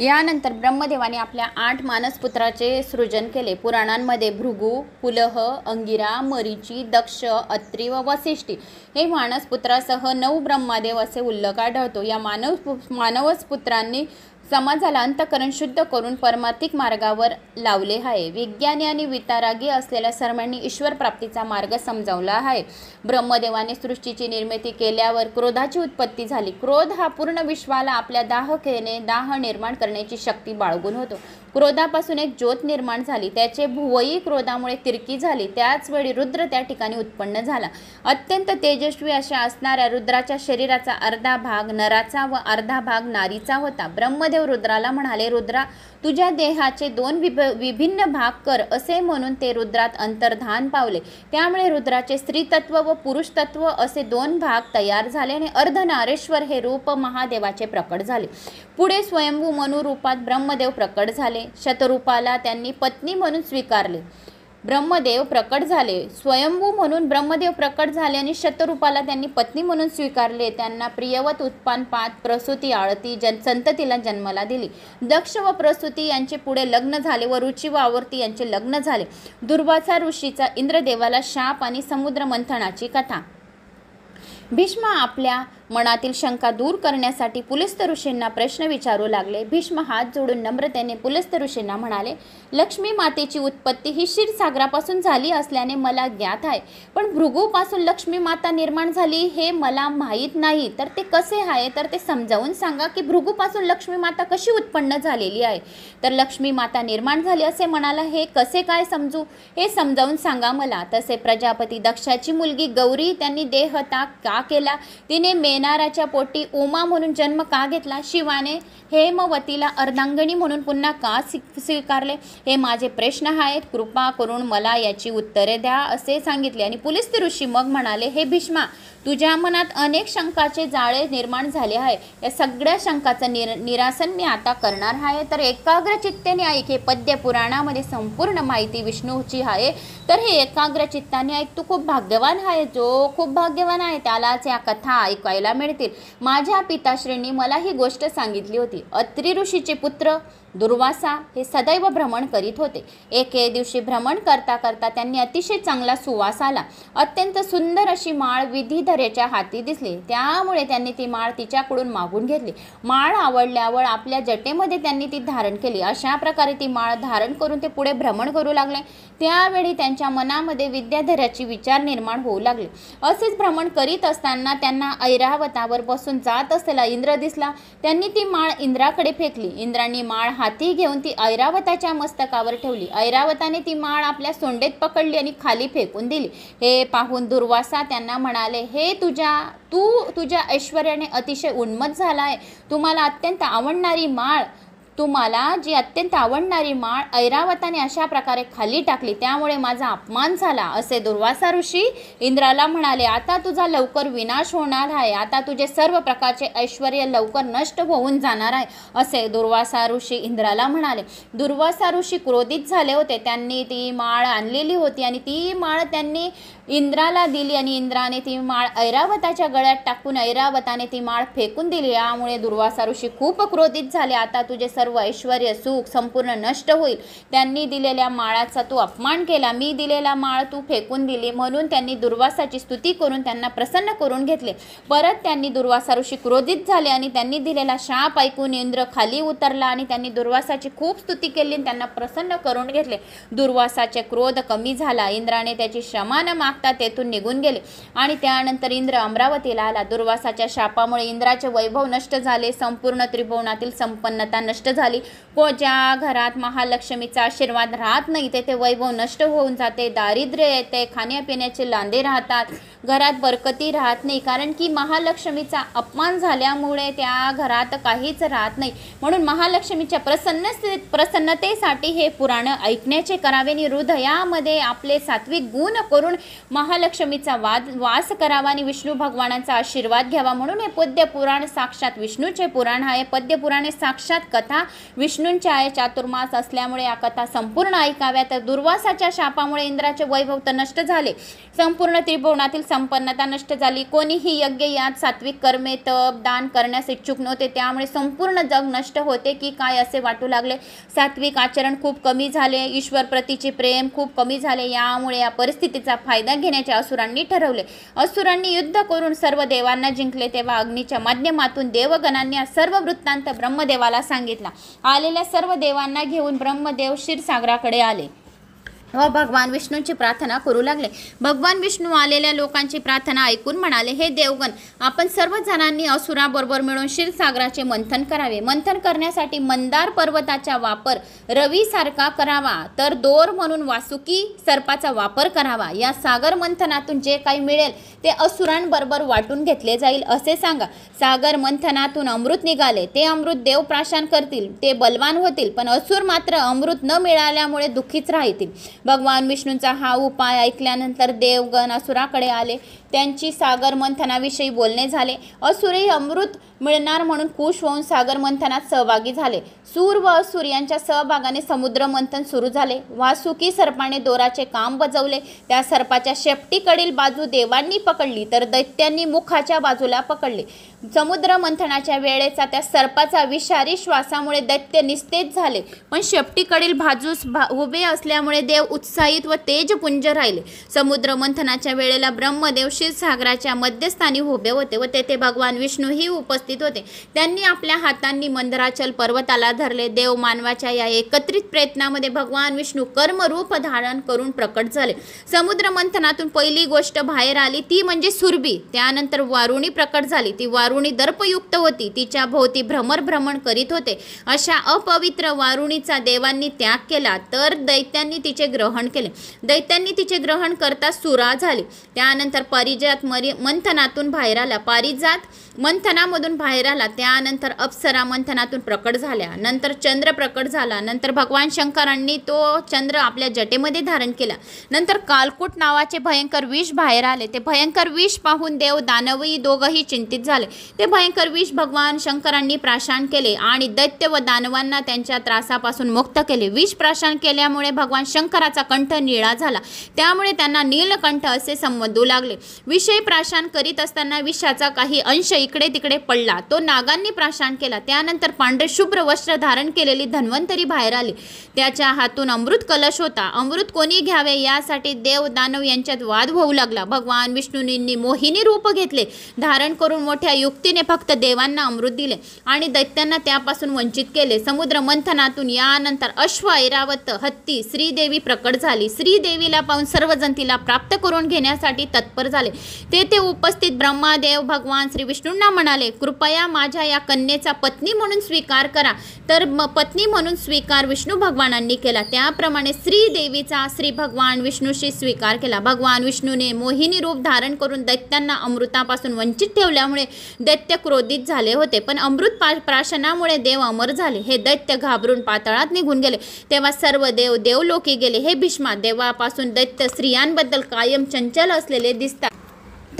यानंतर ब्रह्मदेवाने आपल्या आठ मानसपुत्राचे सृजन केले पुराणांमध्ये भृगु पुलह अंगिरा मरीची दक्ष अत्री व वसिष्ठी हे मानसपुत्रासह नऊ ब्रह्मदेव असे उल्लेख आढळतो या मानव मानवसपुत्रांनी समाजाला अंतकरण शुद्ध करून परमार्थिक मार्गावर लावले आहे विज्ञानी आणि वितारागी असलेल्या सर्वांनी ईश्वर प्राप्तीचा मार्ग समजावला आहे ब्रह्मदेवाने सृष्टीची निर्मिती केल्यावर क्रोधाची उत्पत्ती झाली क्रोध हा पूर्ण विश्वाला आपल्या दाहकेने दाह निर्माण करण्याची शक्ती बाळगून होतो क्रोधापासून एक ज्योत निर्माण झाली त्याचे भुवई क्रोधामुळे तिरकी झाली त्याचवेळी रुद्र त्या ठिकाणी उत्पन्न झाला अत्यंत तेजस्वी अशा असणाऱ्या रुद्राच्या शरीराचा अर्धा भाग नराचा व अर्धा भाग नारीचा होता ब्रह्मदेव रुद्राला म्हणाले रुद्रा तुझ्या देहाचे दोन विभ विभिन्न भाग कर असे म्हणून ते रुद्रात अंतर्धान पावले त्यामुळे रुद्राचे स्त्रीतत्व व पुरुषतत्व असे दोन भाग तयार झाले आणि अर्धनारेश्वर हे रूप महादेवाचे प्रकट झाले पुढे स्वयंभू मनुरूपात ब्रह्मदेव प्रकट झाले शतरूपाला त्यांनी पत्नी म्हणून स्वीकारले ब्रह्मदेव प्रकट झाले स्वयंभू म्हणून ब्रह्मदेव प्रकट झाले आणि शतरूपाला त्यांनी पत्नी म्हणून स्वीकारले त्यांना प्रियवत उत्पानपात पात प्रसूती आळती जन संततीला जन्माला दिली दक्ष व प्रसूती यांचे पुढे लग्न झाले व रुची व आवर्ती यांचे लग्न झाले दुर्वासा ऋषीचा इंद्रदेवाला शाप आणि समुद्र मंथनाची कथा भीष्म आपल्या मनातील शंका दूर करण्यासाठी ऋषींना प्रश्न विचारू लागले भीष्म हात जोडून नम्रतेने ऋषींना म्हणाले लक्ष्मी मातेची उत्पत्ती ही क्षीरसागरापासून झाली असल्याने मला ज्ञात आहे पण भृगूपासून लक्ष्मी माता निर्माण झाली हे मला माहीत नाही तर ते कसे आहे तर ते समजावून सांगा की भृगूपासून लक्ष्मी माता कशी उत्पन्न झालेली आहे तर लक्ष्मी माता निर्माण झाली असे म्हणाला हे कसे काय समजू हे समजावून सांगा मला तसे प्रजापती दक्षाची मुलगी गौरी त्यांनी देहता का केला तिने मेन नाराच्या पोटी उमा म्हणून जन्म का घेतला शिवाने हेमवतीला अर्धांगणी म्हणून पुन्हा का स्वीकारले हे माझे प्रश्न आहेत कृपा करून मला याची उत्तरे द्या असे सांगितले आणि पुलिस ऋषी मग म्हणाले हे भीष्मा तुझ्या मनात अनेक शंकाचे जाळे निर्माण झाले आहे या सगळ्या शंकाचं निर निरासन मी आता करणार आहे तर एकाग्र चित्तेने ऐक हे पद्य पुराणामध्ये संपूर्ण माहिती विष्णूची आहे तर हे एकाग्र चित्ताने ऐक तू खूप भाग्यवान आहे जो खूप भाग्यवान आहे त्यालाच या कथा ऐकायला मिळतील माझ्या पिताश्रींनी मला ही गोष्ट सांगितली होती अत्रि ऋषीचे पुत्र दुर्वासा हे सदैव भ्रमण करीत होते एके दिवशी भ्रमण करता करता त्यांनी अतिशय चांगला सुवास आला अत्यंत सुंदर अशी माळ विधीधरेच्या हाती दिसली त्यामुळे त्यांनी ती माळ तिच्याकडून मागून घेतली माळ आवडल्यावर आपल्या जटेमध्ये त्यांनी ती धारण केली अशा प्रकारे ती माळ धारण करून ते पुढे भ्रमण करू लागले त्यावेळी त्यांच्या मनामध्ये विद्याधराची विचार निर्माण होऊ लागले असेच भ्रमण करीत असताना त्यांना ऐरावतावर बसून जात असलेला इंद्र दिसला त्यांनी ती माळ इंद्राकडे फेकली इंद्रांनी माळ हाती घेऊन ती ऐरावताच्या मस्तकावर ठेवली ऐरावताने ती माळ आपल्या सोंडेत पकडली आणि खाली फेकून दिली हे पाहून दुर्वासा त्यांना म्हणाले हे तुझ्या तू तुझ्या ऐश्वर्याने अतिशय उन्मत झाला आहे तुम्हाला अत्यंत आवडणारी माळ तुम्हाला जी अत्यंत आवडणारी माळ ऐरावताने अशा प्रकारे खाली टाकली त्यामुळे माझा अपमान झाला असे दुर्वासा ऋषी इंद्राला म्हणाले आता तुझा लवकर विनाश होणार आहे आता तुझे सर्व प्रकारचे ऐश्वर लवकर नष्ट होऊन जाणार आहे असे दुर्वासा ऋषी इंद्राला म्हणाले दुर्वासा ऋषी क्रोधित झाले होते त्यांनी ती माळ आणलेली होती आणि ती माळ त्यांनी इंद्राला दिली आणि इंद्राने ती माळ ऐरावताच्या गळ्यात टाकून ऐरावताने ती माळ फेकून दिली यामुळे दुर्वासा ऋषी खूप क्रोधित झाले आता तुझे सर्व ऐश्वर सुख संपूर्ण नष्ट होईल त्यांनी दिलेल्या माळाचा तू अपमान केला मी दिलेला माळ तू फेकून दिली म्हणून त्यांनी दुर्वासाची स्तुती करून त्यांना प्रसन्न करून घेतले परत त्यांनी दुर्वासा ऋषी क्रोधित झाले आणि त्यांनी दिलेला शाप ऐकून इंद्र खाली उतरला आणि त्यांनी दुर्वासाची खूप स्तुती केली आणि त्यांना प्रसन्न करून घेतले दुर्वासाचे क्रोध कमी झाला इंद्राने त्याची क्षमान माग तेथून निघून गेले आणि त्यानंतर इंद्र अमरावतीला आला दुर्वासाच्या शापामुळे इंद्राचे वैभव नष्ट झाले संपूर्ण त्रिभुवनातील संपन्नता नष्ट झाली को ज्या घरात महालक्ष्मीचा आशीर्वाद राहत नाही तेथे वैभव नष्ट होऊन जाते दारिद्र्य येते खाण्यापिण्याचे लांदे राहतात घरात बरकती राहत नाही कारण की महालक्ष्मीचा अपमान झाल्यामुळे त्या घरात काहीच राहत नाही म्हणून महालक्ष्मीच्या प्रसन्न प्रसन्नतेसाठी हे पुराण ऐकण्याचे करावे आणि हृदयामध्ये आपले सात्विक गुण करून महालक्ष्मीचा वाद वास करावा आणि विष्णू भगवानांचा आशीर्वाद घ्यावा म्हणून हे पद्य पुराण साक्षात विष्णूचे पुराण आहे पद्य पुराणे साक्षात कथा विष्णू विष्णूंच्या आहे चातुर्मास असल्यामुळे या कथा संपूर्ण ऐकाव्या तर दुर्वासाच्या शापामुळे इंद्राचे वैभव तर नष्ट झाले संपूर्ण त्रिभुवनातील संपन्नता नष्ट झाली कोणीही यज्ञ यात सात्विक कर्मे तप दान करण्यास इच्छुक नव्हते त्यामुळे संपूर्ण जग नष्ट होते की काय असे वाटू लागले सात्विक आचरण खूप कमी झाले ईश्वर प्रतीचे प्रेम खूप कमी झाले यामुळे या परिस्थितीचा फायदा घेण्याचे असुरांनी ठरवले असुरांनी युद्ध करून सर्व देवांना जिंकले तेव्हा अग्नीच्या माध्यमातून देवगणांनी सर्व वृत्तांत ब्रह्मदेवाला सांगितला आले आलेल्या सर्व देवांना घेऊन ब्रह्मदेव क्षीरसागराकडे आले व भगवान विष्णूंची प्रार्थना करू लागले भगवान विष्णू आलेल्या लोकांची प्रार्थना ऐकून म्हणाले हे देवगण आपण सर्व जणांनी असुराबरोबर मिळून क्षीरसागराचे मंथन करावे मंथन करण्यासाठी मंदार पर्वताचा वापर रवीसारखा करावा तर दोर म्हणून वासुकी सर्पाचा वापर करावा या सागर मंथनातून जे काही मिळेल ते असुरांबरोबर वाटून घेतले जाईल असे सांगा सागर मंथनातून अमृत निघाले ते अमृत देव प्राशान करतील ते बलवान होतील पण असुर मात्र अमृत न मिळाल्यामुळे दुःखीच राहतील भगवान विष्णूंचा हा उपाय ऐकल्यानंतर देवगण असुराकडे आले त्यांची सागर मंथनाविषयी बोलणे झाले असुरे अमृत मिळणार म्हणून खुश होऊन सागर मंथनात सहभागी झाले सूर व असुर यांच्या सहभागाने समुद्र मंथन सुरू झाले वासुकी सर्पाने दोराचे काम बजवले त्या सर्पाच्या शेपटीकडील बाजू देवांनी पकडली तर दैत्यांनी मुखाच्या बाजूला पकडले समुद्र मंथनाच्या वेळेचा त्या सर्पाचा विषारी श्वासामुळे दैत्य निस्तेज झाले पण शेपटीकडील बाजूस भा उभे असल्यामुळे देव उत्साहित व तेजपुंज राहिले समुद्र मंथनाच्या वेळेला ब्रह्मदेव क्षीर सागराच्या मध्यस्थानी उभे होते व तेथे भगवान विष्णूही उपस्थित होते त्यांनी आपल्या हातांनी मंदराचल पर्वताला धरले देव मानवाच्या या एकत्रित प्रयत्नामध्ये भगवान विष्णू कर्मरूप धारण करून प्रकट झाले समुद्र मंथनातून पहिली गोष्ट बाहेर आली ती म्हणजे सुरभी त्यानंतर वारुणी प्रकट झाली ती वारुणी दर्पयुक्त होती तिच्या भोवती भ्रमर भ्रमण करीत होते अशा अपवित्र वारुणीचा देवांनी त्याग केला तर दैत्यांनी तिचे ग्रहण केले दैत्यांनी तिचे ग्रहण करता सुरा झाली त्यानंतर परी पारिजात मरी मंथनातून बाहेर आला पारिजात मंथनामधून बाहेर आला त्यानंतर अप्सरा मंथनातून प्रकट झाल्या नंतर चंद्र प्रकट झाला नंतर भगवान शंकरांनी तो चंद्र आपल्या जटेमध्ये धारण केला नंतर कालकूट नावाचे भयंकर विष बाहेर आले ते भयंकर विष पाहून देव दानवही दोघंही चिंतित झाले ते भयंकर विष भगवान शंकरांनी प्राशान केले आणि दैत्य व दानवांना त्यांच्या त्रासापासून मुक्त केले विष प्राशान केल्यामुळे भगवान शंकराचा कंठ निळा झाला त्यामुळे त्यांना नीलकंठ असे संबंधू लागले विषय प्राशान करीत असताना विषाचा काही अंश इकडे तिकडे पडला तो नागांनी प्राशान केला त्यानंतर पांढरे शुभ्र वस्त्र धारण केलेली धन्वंतरी बाहेर आली त्याच्या हातून अमृत कलश होता अमृत कोणी घ्यावे यासाठी देव दानव यांच्यात वाद होऊ लागला भगवान विष्णूंनी मोहिनी रूप घेतले धारण करून मोठ्या युक्तीने फक्त देवांना अमृत दिले आणि दैत्यांना त्यापासून वंचित केले समुद्र मंथनातून यानंतर अश्व ऐरावत हत्ती श्रीदेवी प्रकट झाली श्रीदेवीला पाहून सर्व तिला प्राप्त करून घेण्यासाठी तत्पर झाले तेथे उपस्थित ब्रह्मादेव भगवान श्री विष्णू विष्णूंना म्हणाले कृपया माझ्या या कन्येचा पत्नी म्हणून स्वीकार करा तर पत्नी म्हणून स्वीकार विष्णू भगवानांनी केला त्याप्रमाणे श्रीदेवीचा श्री भगवान विष्णूशी स्वीकार केला भगवान विष्णूने मोहिनी रूप धारण करून दैत्यांना अमृतापासून वंचित ठेवल्यामुळे दैत्य क्रोधित झाले होते पण अमृत प्राशनामुळे देव अमर झाले हे दैत्य घाबरून पातळात निघून गेले तेव्हा सर्व देव देवलोकी गेले हे भीष्मा देवापासून दैत्य स्त्रियांबद्दल कायम चंचल असलेले दिसतात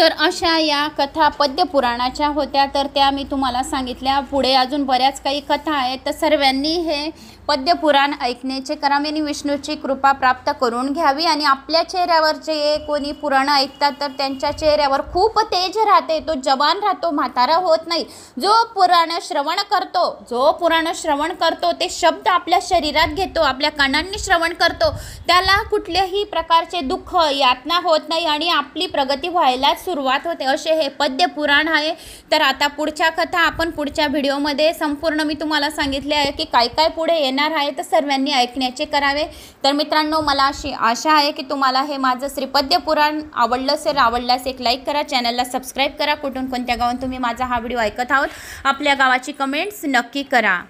तर अशा या कथा पद्य पुराणाच्या होत्या तर त्या मी तुम्हाला सांगितल्या पुढे अजून बऱ्याच काही कथा आहेत तर सर्वांनी हे पद्यपुराण ऐकण्याचे यांनी विष्णूची कृपा प्राप्त करून घ्यावी आणि आपल्या चेहऱ्यावर जे कोणी पुराणं ऐकतात तर त्यांच्या चेहऱ्यावर खूप तेज राहते तो जवान राहतो म्हातारा होत नाही जो पुराण श्रवण करतो जो पुराण श्रवण करतो ते शब्द आपल्या शरीरात घेतो आपल्या कानांनी श्रवण करतो त्याला कुठल्याही प्रकारचे दुःख यातना होत नाही आणि आपली प्रगती व्हायलाच सुरुवात होते असे हे पद्य पुराण आहे तर आता पुढच्या कथा आपण पुढच्या व्हिडिओमध्ये संपूर्ण मी तुम्हाला सांगितले आहे की काय काय पुढे येणार आहे तर सर्वांनी ऐकण्याचे करावे तर मित्रांनो मला अशी आशा आहे की तुम्हाला हे माझं श्रीपद्य पुराण आवडलं असेल आवडल्यास एक लाईक करा चॅनलला सबस्क्राईब करा कुठून कोणत्या गावात तुम्ही माझा हा व्हिडिओ ऐकत आहोत आपल्या गावाची कमेंट्स नक्की करा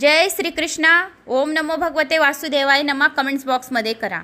जय श्रीकृष्णा ओम नमो भगवते वासुदेवाय नमा कमेंट्स बॉक्समध्ये करा